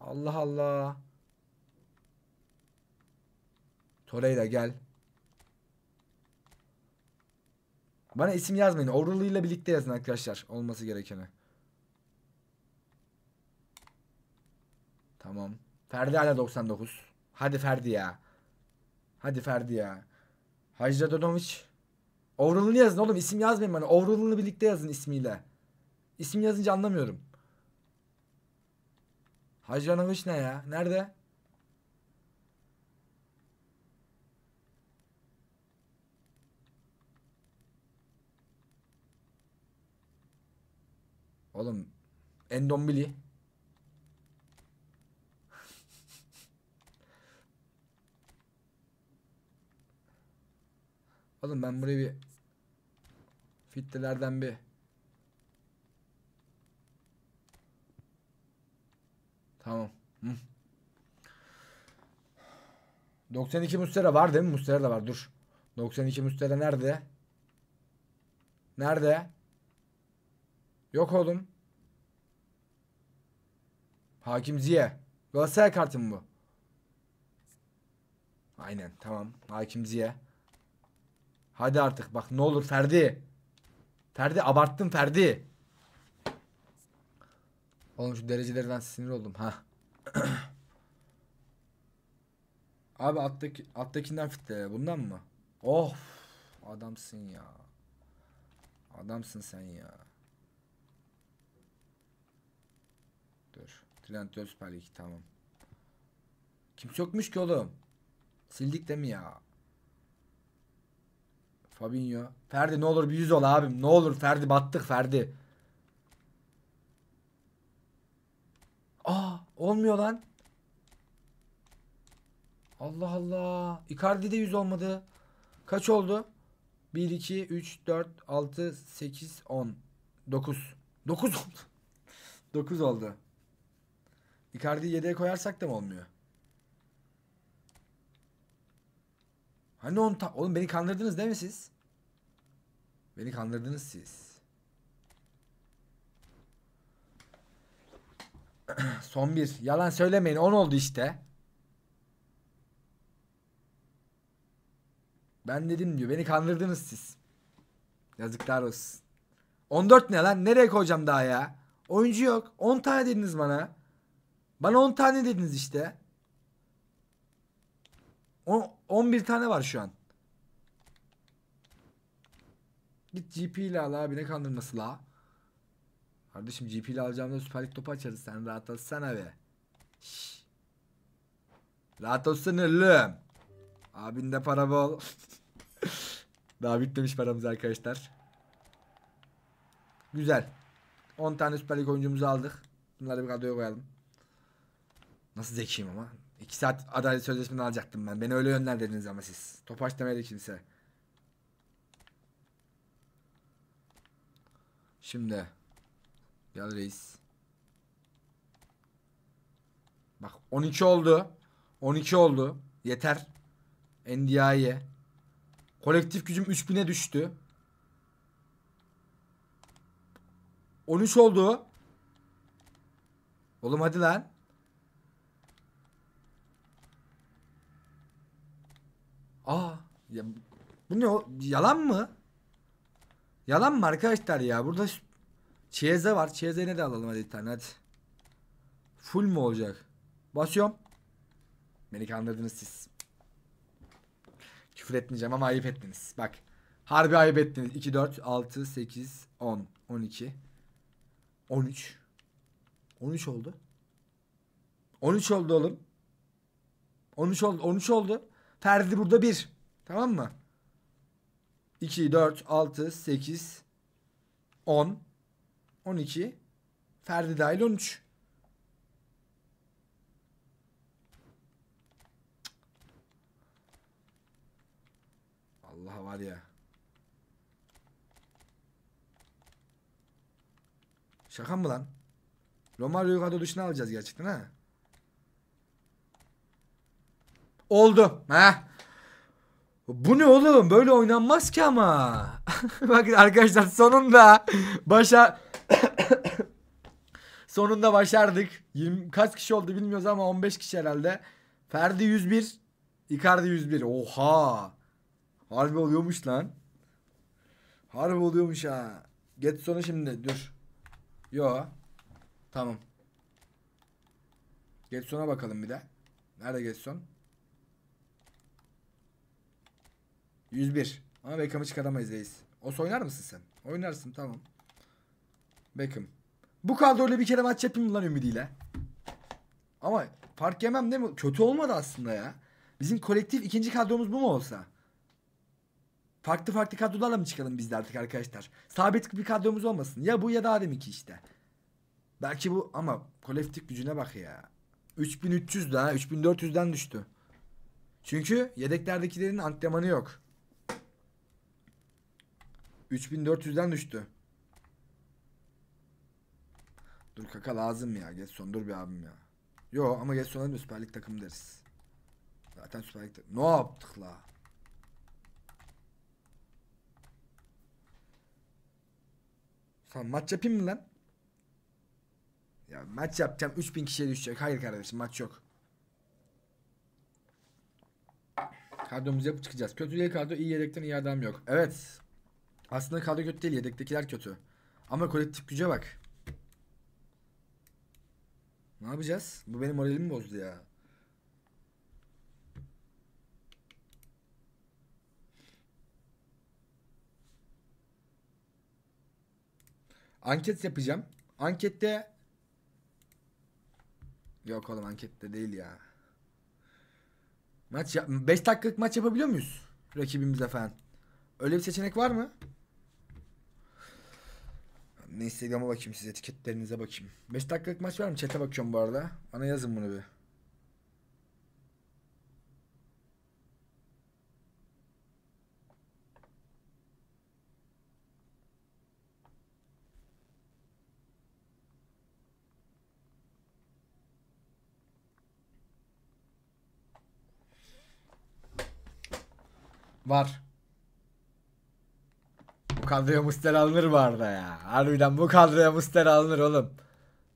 Allah Allah. Torreira gel. Bana isim yazmayın. Orulu ile birlikte yazın arkadaşlar. Olması gerekeni. Tamam. Ferdi hala 99. Hadi Ferdi ya. Hadi Ferdi ya. Hacı Radonovic. Ovrulunu yazın oğlum isim yazmayın bana. Ovrulunu birlikte yazın ismiyle. İsim yazınca anlamıyorum. Hacı Radonovic ne ya? Nerede? Oğlum Endombili. Oğlum ben buraya bir fittelerden bir Tamam. Hı. 92 Mustera var değil mi? Mustera de var. Dur. 92 Mustera nerede? Nerede? Yok oğlum. Hakim Ziye. Galatasaray kartı mı bu? Aynen tamam. Hakim Ziye. Hadi artık bak ne olur Ferdi. Ferdi abarttın Ferdi. Oğlum şu derecelerden sinir oldum ha. Abi alttaki, alttakinden fitle bundan mı? Of adamsın ya. Adamsın sen ya. Dur. Trent Süper tamam. Kim yokmuş ki oğlum. Sildik de mi ya? Fabinho. Ferdi ne olur bir yüz ol abim. Ne olur Ferdi battık Ferdi. Aa olmuyor lan. Allah Allah. de yüz olmadı. Kaç oldu? 1, 2, 3, 4, 6, 8, 10. 9. 9 oldu. 9 oldu. Icardi'yi 7'ye koyarsak da mı olmuyor? Hani on ta Oğlum beni kandırdınız değil mi siz? Beni kandırdınız siz. Son bir. Yalan söylemeyin. 10 oldu işte. Ben dedim diyor. Beni kandırdınız siz. Yazıklar olsun. 14 ne lan? Nereye koyacağım daha ya? Oyuncu yok. 10 tane dediniz bana. Bana 10 tane dediniz işte. 11 tane var şu an. Git GP ile al abi ne kandırması la. Kardeşim GP ile alacağımda Süper Lig topu açarız sen rahatlatsana be. Şş. Rahat olsun oğlum. Abinde para bol. Daha bitmemiş paramız arkadaşlar. Güzel. 10 tane Süper Lig oyuncumuzu aldık. Bunları bir kadroya koyalım. Nasıl zekiyim ama. İki saat adalet sözleşmeni alacaktım ben. Beni öyle yönlendirdiniz ama siz. Topaç demedi kimse. Şimdi. Gel reis. Bak 12 oldu. 12 oldu. Yeter. NDI'ye. Kolektif gücüm 3000'e düştü. 13 oldu. Oğlum hadi lan. Aa ya, bu ne o? Yalan mı? Yalan mı arkadaşlar ya? Burada Çiyeze var. ne de alalım hadi bir tane hadi. Full mu olacak? Basıyorum. Beni kandırdınız siz. Küfür etmeyeceğim ama ayıp ettiniz. Bak. Harbi ayıp ettiniz. 2, 4, 6, 8, 10, 12, 13. 13 oldu. 13 oldu oğlum. 13 oldu. 13 oldu. Ferdi burada 1. Tamam mı? 2, 4, 6, 8, 10, 12, Ferdi dahil 13. Allah var ya. Şaka mı lan? Romario'yu kadro dışına alacağız gerçekten ha. Oldu. ha. Bu ne oğlum? Böyle oynanmaz ki ama. Bakın arkadaşlar sonunda başa sonunda başardık. 20 kaç kişi oldu bilmiyoruz ama 15 kişi herhalde. Ferdi 101, Icardi 101. Oha! Harbi oluyormuş lan. Harbi oluyormuş ha. Get sonu şimdi dur. Yo. Tamam. Getson'a bakalım bir de. Nerede Getson? 101. Ama Beckham'ı çıkaramayız reis. O oynar mısın sen? Oynarsın tamam. Beckham. Bu kadroyla bir kere maç yapayım lan ümidiyle. Ama fark yemem değil mi? Kötü olmadı aslında ya. Bizim kolektif ikinci kadromuz bu mu olsa? Farklı farklı kadrolarla mı çıkalım biz de artık arkadaşlar? Sabit bir kadromuz olmasın. Ya bu ya da deminki işte. Belki bu ama kolektif gücüne bak ya. 3300 daha 3400'den düştü. Çünkü yedeklerdekilerin antrenmanı yok. 3400'den düştü. Dur kaka lazım ya. Getson dur bir abim ya. Yo ama Getson'a da Süper takım deriz. Zaten Süper takım. Ne yaptık la? Tamam maç yapayım mı lan? Ya maç yapacağım 3000 kişiye düşecek. Hayır kardeşim maç yok. Kadromuzu yapıp çıkacağız. Kötü değil kadro iyi yedekten iyi adam yok. Evet aslında kadro kötü değil. Yedektekiler kötü. Ama kolektif güce bak. Ne yapacağız? Bu benim moralimi bozdu ya. Anket yapacağım. Ankette Yok oğlum ankette değil ya. Maç 5 dakikalık maç yapabiliyor muyuz? Rakibimizle falan. Öyle bir seçenek var mı? Ne Instagram'a bakayım siz etiketlerinize bakayım. 5 dakikalık maç var mı? Çete bakıyorum bu arada. Bana yazın bunu bir. Var bu kadroya Muster alınır bu arada ya. Harbiden bu kadroya Muster alınır oğlum.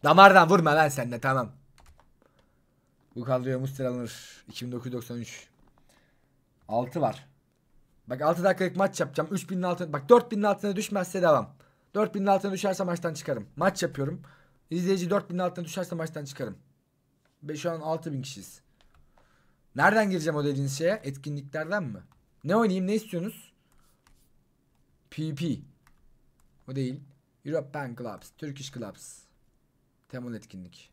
Damardan vurma lan sen de tamam. Bu kadroya Muster alınır. 2993. 6 var. Bak 6 dakikalık maç yapacağım. 3000'in altına bak 4000'in altına düşmezse devam. 4000'in altına düşerse maçtan çıkarım. Maç yapıyorum. İzleyici 4000'in altına düşerse maçtan çıkarım. Ve şu an 6000 kişiyiz. Nereden gireceğim o dediğiniz şeye? Etkinliklerden mi? Ne oynayayım ne istiyorsunuz? PP. O değil. European Clubs. Turkish Clubs. temel etkinlik.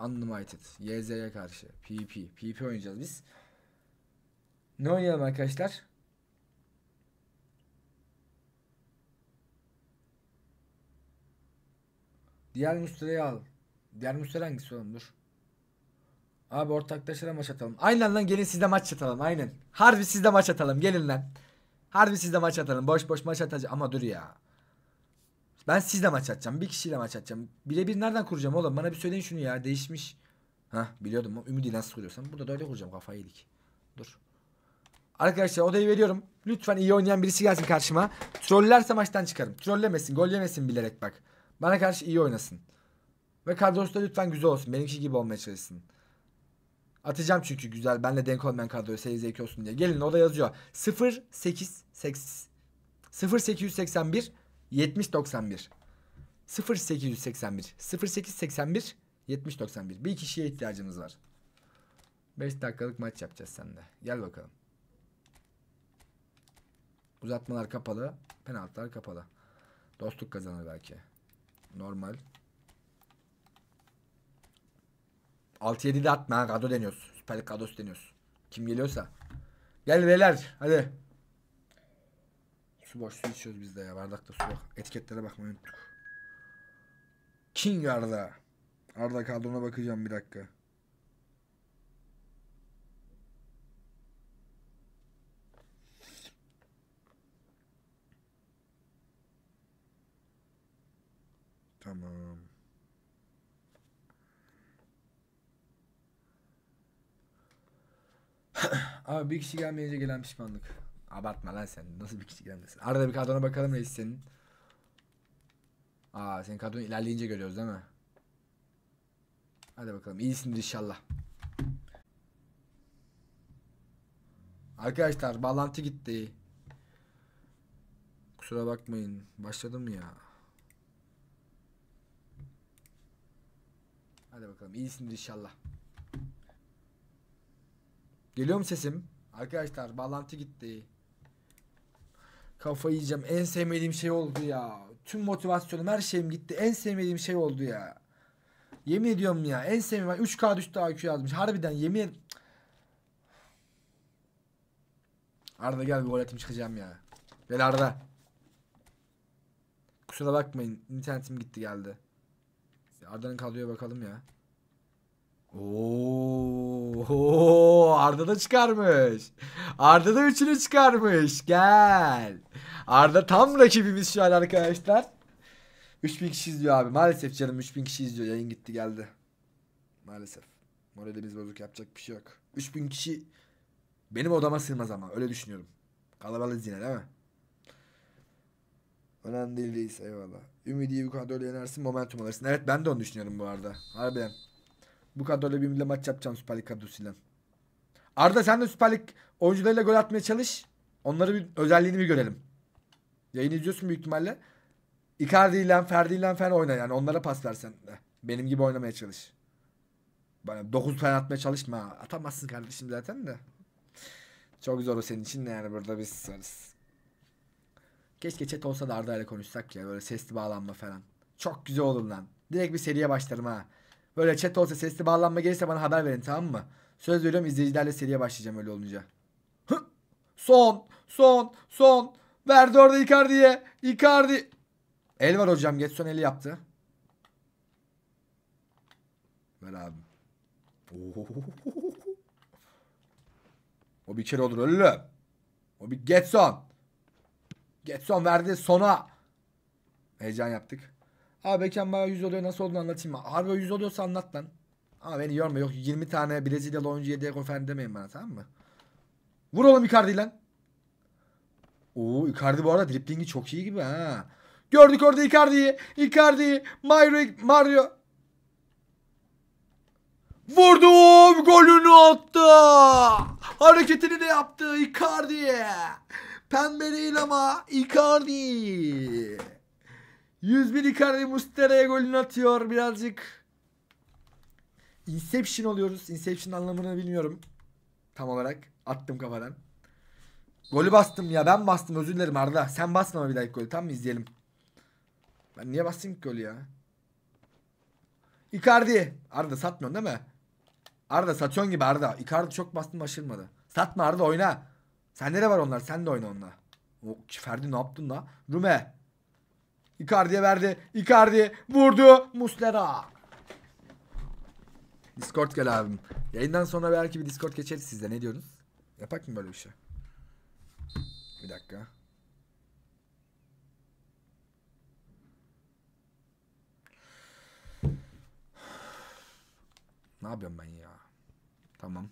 Unlimited. YZ'ye karşı. PP. PP oynayacağız biz. Ne oynayalım arkadaşlar? Diğer müşteriyi al. Diğer müşteri hangisi oğlum dur. Abi ortaklaşa maç atalım. Aynen lan gelin sizde maç atalım aynen. Harbi sizde maç atalım gelin lan. Harbi sizle maç atalım. Boş boş maç atacağım. Ama dur ya. Ben sizle maç atacağım. Bir kişiyle maç atacağım. Birebir nereden kuracağım oğlum? Bana bir söyleyin şunu ya. Değişmiş. Ha biliyordum. Ümidi nasıl kuruyorsam. Burada da öyle kuracağım. Kafayı yedik. Dur. Arkadaşlar odayı veriyorum. Lütfen iyi oynayan birisi gelsin karşıma. Trollerse maçtan çıkarım. Trollemesin, gol yemesin bilerek bak. Bana karşı iyi oynasın. Ve kadrosu da lütfen güzel olsun. Benimki gibi olmaya çalışsın. Atacağım çünkü güzel. Benle denk olmayan kadroyu seyir zevki olsun diye. Gelin orada yazıyor. 08 0881 7091 0881 0881 7091 Bir kişiye ihtiyacımız var. 5 dakikalık maç yapacağız sende. Gel bakalım. Uzatmalar kapalı. Penaltılar kapalı. Dostluk kazanır belki. Normal. 6-7 de atma ha. Gado deniyoruz. Süper kados deniyoruz. Kim geliyorsa. Gel beyler. Hadi. Su boş su içiyoruz biz de ya. Bardakta su yok. Etiketlere bakmayı unuttuk. King Arda. Arda kadrona bakacağım bir dakika. Tamam. Abi bir kişi gelmeyince gelen pişmanlık. Abartma lan sen. Nasıl bir kişi gelmesin? Arada bir kadrona bakalım reis senin. Aa senin kadronu ilerleyince görüyoruz değil mi? Hadi bakalım iyisindir inşallah. Arkadaşlar bağlantı gitti. Kusura bakmayın. Başladım ya. Hadi bakalım iyisindir inşallah. Geliyor mu sesim? Arkadaşlar bağlantı gitti. kafa yiyeceğim. En sevmediğim şey oldu ya. Tüm motivasyonum her şeyim gitti. En sevmediğim şey oldu ya. Yemin ediyorum ya. En sevmediğim 3K düştü IQ yazmış. Harbiden yemin ed Arda gel bir gol atayım çıkacağım ya. Gel Arda. Kusura bakmayın. internetim gitti geldi. Arda'nın kalıyor bakalım ya. Oo, Arda da çıkarmış. Arda da üçünü çıkarmış. Gel. Arda tam rakibimiz şu an arkadaşlar. 3000 kişi izliyor abi. Maalesef canım 3000 kişi izliyor. Yayın gitti geldi. Maalesef. Moralimiz bozuk yapacak bir şey yok. 3000 kişi benim odama sığmaz ama öyle düşünüyorum. Kalabalık yine değil mi? Önemli değil reis eyvallah. Ümidi'yi bu kadroyla yenersin momentum alırsın. Evet ben de onu düşünüyorum bu arada. Harbiden. Bu kadroyla birbirle maç yapacağım Süper Lig kadrosuyla. Arda sen de Süper Lig oyuncularıyla gol atmaya çalış. Onları bir özelliğini bir görelim. Yayını izliyorsun büyük ihtimalle. Icardi ile Ferdi ile falan oyna yani. Onlara pas versen de. Benim gibi oynamaya çalış. Bana 9 falan atmaya çalışma. Atamazsın kardeşim zaten de. Çok zor o senin için de yani burada biz sarız. Keşke chat olsa da Arda ile konuşsak ya böyle sesli bağlanma falan. Çok güzel olur lan. Direkt bir seriye başlarım ha. Böyle chat olsa sesli bağlanma gelirse bana haber verin tamam mı? Söz veriyorum izleyicilerle seriye başlayacağım öyle olunca. Son, son, son. Verdi orada Icardi'ye. Icardi. El var hocam. Getson eli yaptı. Ver abi. O bir kere olur ölü. O bir Getson. Getson verdi sona. Heyecan yaptık. Abi Beckham bayağı 100 oluyor nasıl olduğunu anlatayım mı? Harbi 100 oluyorsa anlat lan. Ama beni yorma yok 20 tane Brezilyalı oyuncu yedek ofen demeyin bana tamam mı? Vur oğlum Icardi lan. Oo Icardi bu arada driplingi çok iyi gibi ha. Gördük orada Icardi'yi. Icardi'yi. Mario. Mario. Vurdum. Golünü attı. Hareketini de yaptı Icardi. Pembe değil ama Icardi. 101 Icardi Mustera'ya golünü atıyor birazcık. Inception oluyoruz. Inception anlamını bilmiyorum. Tam olarak. Attım kafadan. Golü bastım ya. Ben bastım. Özür dilerim Arda. Sen basma ama bir dakika golü. Tam mı izleyelim? Ben niye bastım ki golü ya? Icardi. Arda satmıyorsun değil mi? Arda satıyorsun gibi Arda. Icardi çok bastım aşırmadı. Satma Arda oyna. Sende de var onlar. Sen de oyna onunla. O, Ferdi ne yaptın la? Rume. Icardi'ye verdi. Icardi vurdu. Muslera. Discord gel abim. Yayından sonra belki bir Discord geçeriz sizde. Ne diyorsunuz? Yapak mı böyle bir şey? Bir dakika. Ne yapıyorum ben ya? Tamam.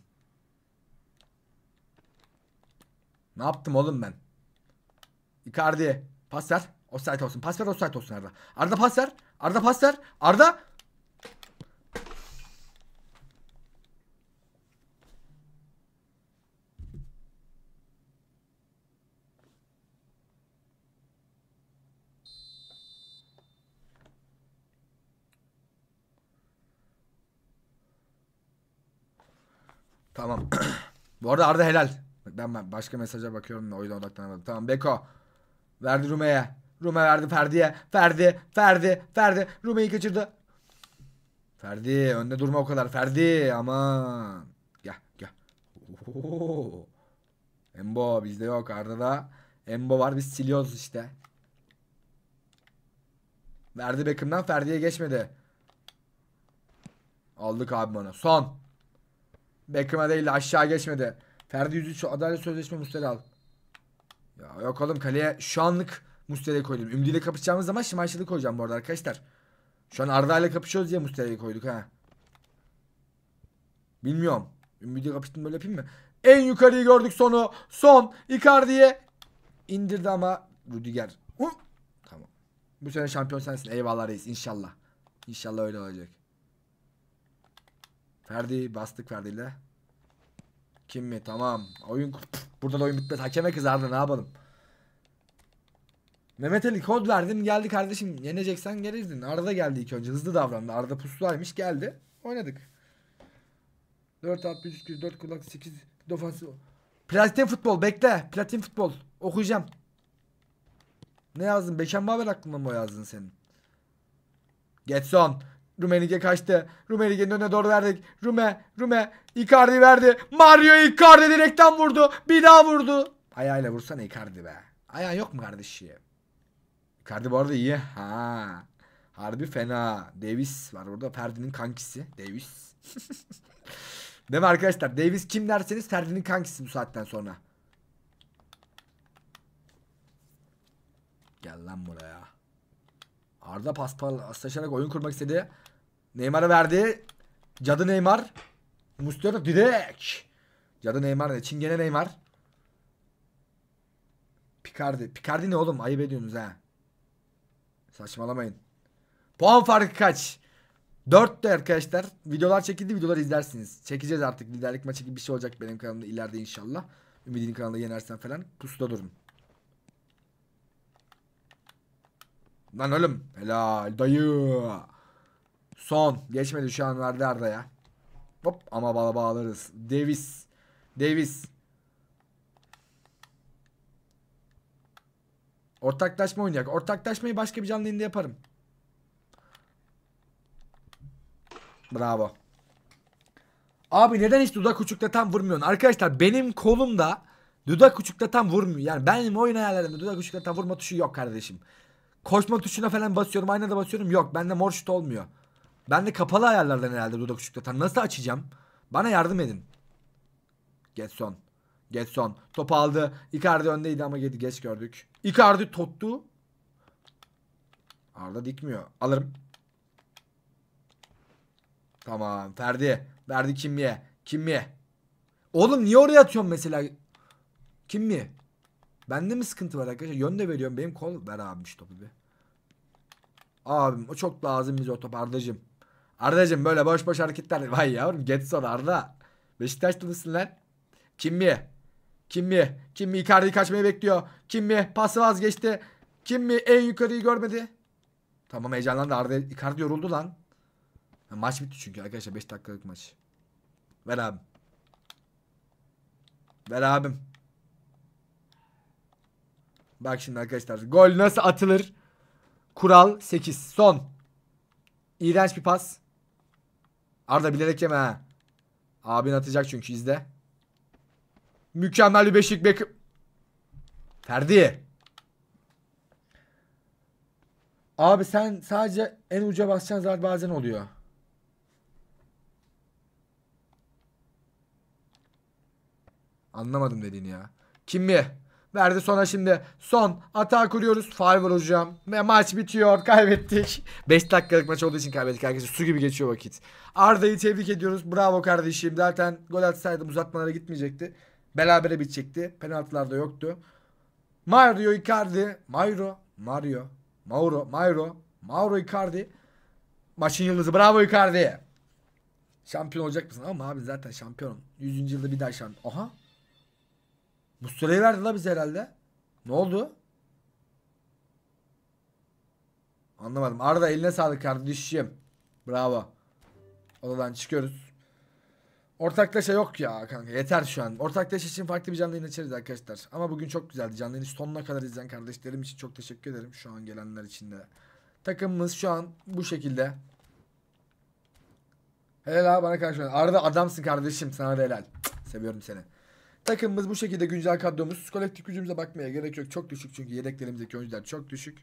Ne yaptım oğlum ben? Icardi pas ver. Offside olsun. Pas ver offside olsun Arda. Arda pas ver. Arda pas ver. Arda. Tamam. Bu arada Arda helal. Ben, başka mesaja bakıyorum da o yüzden odaklanamadım. Tamam Beko. Verdi Rume'ye. Rume verdi Ferdi'ye. Ferdi, Ferdi, Ferdi. Rume'yi kaçırdı. Ferdi önde durma o kadar. Ferdi aman. Gel, gel. Oo. Embo bizde yok. arda da. Embo var. Biz siliyoruz işte. Verdi Beckham'dan Ferdi'ye geçmedi. Aldık abi bana. Son. Beckham'a değil aşağı geçmedi. Ferdi 103 adalet sözleşme Mustel Ya yok oğlum kaleye şu anlık Mustera'yı koydum. Ümdi ile kapışacağımız zaman Şimayşıl'ı koyacağım bu arada arkadaşlar. Şu an Arda ile kapışıyoruz diye Mustera'yı koyduk ha. Bilmiyorum. Ümdi ile kapıştım böyle yapayım mı? En yukarıyı gördük sonu. Son Icardi'ye indirdi ama Rudiger. Huh. Tamam. Bu sene şampiyon sensin. Eyvallah reis inşallah. İnşallah öyle olacak. Ferdi bastık Ferdi ile. Kim mi? Tamam. Oyun burada da oyun bitmez. Hakeme kızardı ne yapalım? Mehmet Ali kod verdim geldi kardeşim yeneceksen gelirdin. Arda geldi ilk önce hızlı davrandı. Arda pusudaymış geldi. Oynadık. 4 at 3 2 4 kulak 8 defansı. Platin futbol bekle. Platin futbol okuyacağım. Ne yazdın? beşen Beckenbauer aklında mı yazdın senin? Getson. Rumenige kaçtı. Rumenige'nin önüne doğru verdik. Rume, Rume. Icardi verdi. Mario Icardi direkten vurdu. Bir daha vurdu. Ayağıyla vursana Icardi be. Ayağın yok mu kardeşim? Ferdi bu arada iyi. Ha. Harbi fena. Davis var burada. Ferdi'nin kankisi. Davis. Değil mi arkadaşlar? Davis kim derseniz Ferdi'nin kankisi bu saatten sonra. Gel lan buraya. Arda paspal aslaşarak oyun kurmak istedi. Neymar'a verdi. Cadı Neymar. Mustafa direk. Cadı Neymar ne? Çingene Neymar. Picardi. Picardi ne oğlum? Ayıp ediyorsunuz ha. Saçmalamayın. Puan farkı kaç? 4'tü arkadaşlar. Videolar çekildi. Videoları izlersiniz. Çekeceğiz artık. Liderlik maçı gibi bir şey olacak benim kanalımda ileride inşallah. Ümidin kanalında yenersen falan pusuda durun. Lan oğlum. Helal dayı. Son. Geçmedi şu an verdi ya. Hop ama bala bağlarız. Davis. Davis. Ortaklaşma oynayak. Ortaklaşmayı başka bir canlı yaparım. Bravo. Abi neden hiç dudak uçuklatan vurmuyorsun? Arkadaşlar benim kolumda dudak uçuklatan vurmuyor. Yani benim oyun ayarlarımda dudak uçuklatan vurma tuşu yok kardeşim. Koşma tuşuna falan basıyorum. Aynada basıyorum. Yok. Bende mor şut olmuyor. Ben de kapalı ayarlardan herhalde dudak uçuklatan. Nasıl açacağım? Bana yardım edin. Get son. Getson. Topu aldı. Icardi öndeydi ama gedi geç gördük. Icardi tottu. Arda dikmiyor. Alırım. Tamam. Ferdi. Verdi kimye, kimye. Oğlum niye oraya atıyorsun mesela? Kimmi? Bende mi sıkıntı var arkadaşlar? Yön de veriyorum. Benim kol ver abim şu topu bir. Abim o çok lazım bize o top Ardacım. Ardacım böyle boş boş hareketler. Vay yavrum get Arda. Beşiktaşlı mısın lan? Kimmiye? Kim mi? Kimmi? Kimmi Icardi kaçmayı bekliyor. Kim mi pası vazgeçti. Kim mi en yukarıyı görmedi. Tamam heyecanlandı Arda Icardi yoruldu lan. Maç bitti çünkü arkadaşlar 5 dakikalık maç. Ver abim. Ver abim. Bak şimdi arkadaşlar gol nasıl atılır? Kural 8. Son. İğrenç bir pas. Arda bilerek yeme Abin atacak çünkü izle. Mükemmel bir beşlik bek... Ferdi. Abi sen sadece en uca basacaksın zaten bazen oluyor. Anlamadım dediğini ya. Kim mi? Verdi sonra şimdi son hata kuruyoruz. Faul hocam. Ve maç bitiyor. Kaybettik. 5 dakikalık maç olduğu için kaybettik arkadaşlar. Su gibi geçiyor vakit. Arda'yı tebrik ediyoruz. Bravo kardeşim. Zaten gol atsaydım uzatmalara gitmeyecekti. Berabere bitecekti. Penaltılar da yoktu. Mario Icardi, Mario, Mario, Mauro, Mauro, Mauro Icardi. Maçın yıldızı. Bravo Icardi. Şampiyon olacak mısın? Ama abi zaten şampiyonum. 100. yılda bir daha şampiyon. Aha. Mustafa'yı verdi la bize herhalde. Ne oldu? Anlamadım. Arda eline sağlık kardeşim. Bravo. Odadan çıkıyoruz. Ortaklaşa yok ya kanka yeter şu an. Ortaklaşa için farklı bir canlı yayın açarız arkadaşlar. Ama bugün çok güzeldi canlı yayını sonuna kadar izleyen kardeşlerim için çok teşekkür ederim şu an gelenler için de. Takımımız şu an bu şekilde. Helal abi bana karşı. Arada adamsın kardeşim sana da helal. seviyorum seni. Takımımız bu şekilde güncel kadromuz. Kolektif gücümüze bakmaya gerek yok. Çok düşük çünkü yedeklerimizdeki oyuncular çok düşük.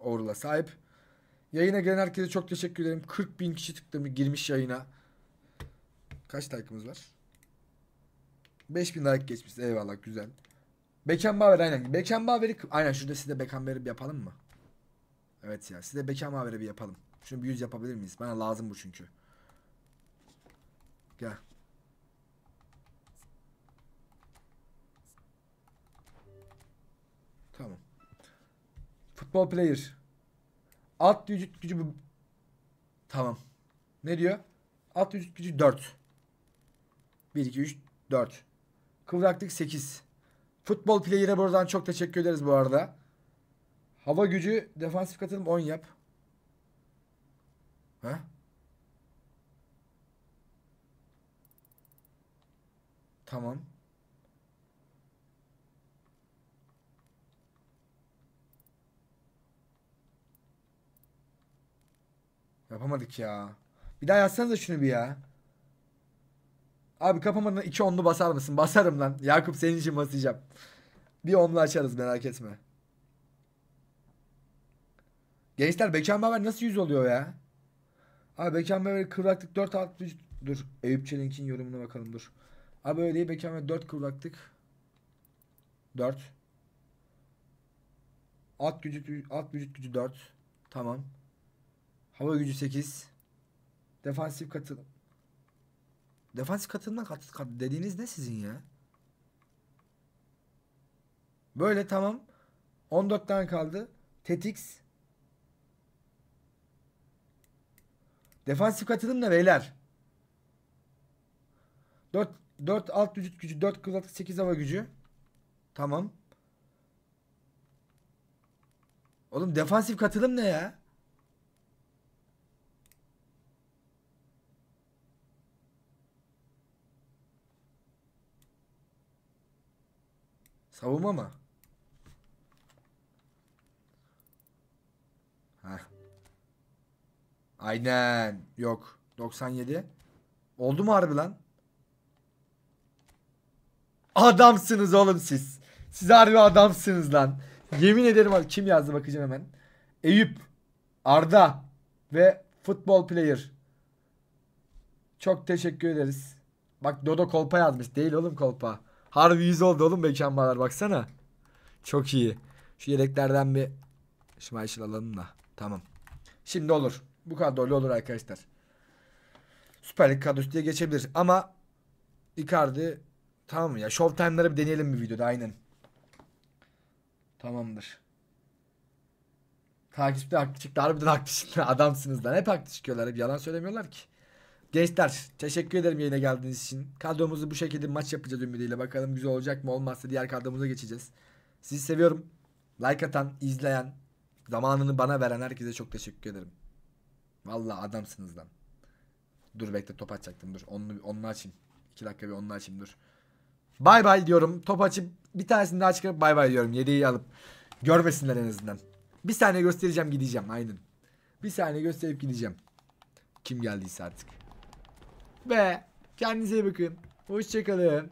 Overall'a sahip. Yayına gelen herkese çok teşekkür ederim. 40 bin kişi tıklamış girmiş yayına. Kaç like'ımız var? 5000 like geçmiş. Eyvallah güzel. Beckenbauer aynen. Beckenbauer'i aynen şurada size Beckenbauer'i bir yapalım mı? Evet ya. Size Beckenbauer'i bir yapalım. Şunu bir yüz yapabilir miyiz? Bana lazım bu çünkü. Gel. Tamam. Futbol player. At vücut gücü bu. Tamam. Ne diyor? At vücut gücü 4. 1, 2, 3, 4. Kıvraklık 8. Futbol player'e buradan çok teşekkür ederiz bu arada. Hava gücü defansif katılım 10 yap. Ha? Tamam. Yapamadık ya. Bir daha yazsanız da şunu bir ya. Abi kafamın iki onlu basar mısın? Basarım lan. Yakup senin için basacağım. Bir onlu açarız merak etme. Gençler Bekenbaver nasıl yüz oluyor ya? Abi Bekenbaver'i kıvraktık 4 alt Dur Eyüp Çelink'in yorumuna bakalım dur. Abi öyle değil Bekenbaver 4 kıvraktık. 4. Alt gücü alt vücut gücü 4. Tamam. Hava gücü 8. Defansif katılım. Defansif katından kat, kat dediğiniz ne sizin ya? Böyle tamam. 14'ten kaldı. Tetix. Defansif katılım ne beyler? 4 4 alt vücut gücü, 4 kız 8 hava gücü. Tamam. Oğlum defansif katılım ne ya? Savunma mı? Heh. Aynen. Yok. 97. Oldu mu harbi lan? Adamsınız oğlum siz. Siz harbi adamsınız lan. Yemin ederim abi. Kim yazdı bakacağım hemen. Eyüp. Arda. Ve futbol player. Çok teşekkür ederiz. Bak Dodo kolpa yazmış. Değil oğlum kolpa. Harbi 100 oldu oğlum mekan bağlar baksana. Çok iyi. Şu yeleklerden bir şımayşıl alalım da. Tamam. Şimdi olur. Bu kadroyla olur arkadaşlar. Süper Lig kadrosu diye geçebilir. Ama Icardi tamam ya. Showtime'ları bir deneyelim bir videoda aynen. Tamamdır. Takipte haklı çıktı. Harbiden haklı çıktı. Adamsınız lan. Hep haklı çıkıyorlar. Hep yalan söylemiyorlar ki. Gençler teşekkür ederim yayına geldiğiniz için. Kadromuzu bu şekilde maç yapacağız ümidiyle. Bakalım güzel olacak mı olmazsa diğer kadromuza geçeceğiz. Sizi seviyorum. Like atan, izleyen, zamanını bana veren herkese çok teşekkür ederim. Vallahi adamsınız lan. Dur bekle top açacaktım dur. Onu, onu açayım. İki dakika bir onu açayım dur. Bay bay diyorum. Top açıp bir tanesini daha çıkarıp bay bay diyorum. Yediği alıp. Görmesinler en azından. Bir saniye göstereceğim gideceğim aynen. Bir saniye gösterip gideceğim. Kim geldiyse artık be. Kendinize iyi bakın. Hoşçakalın.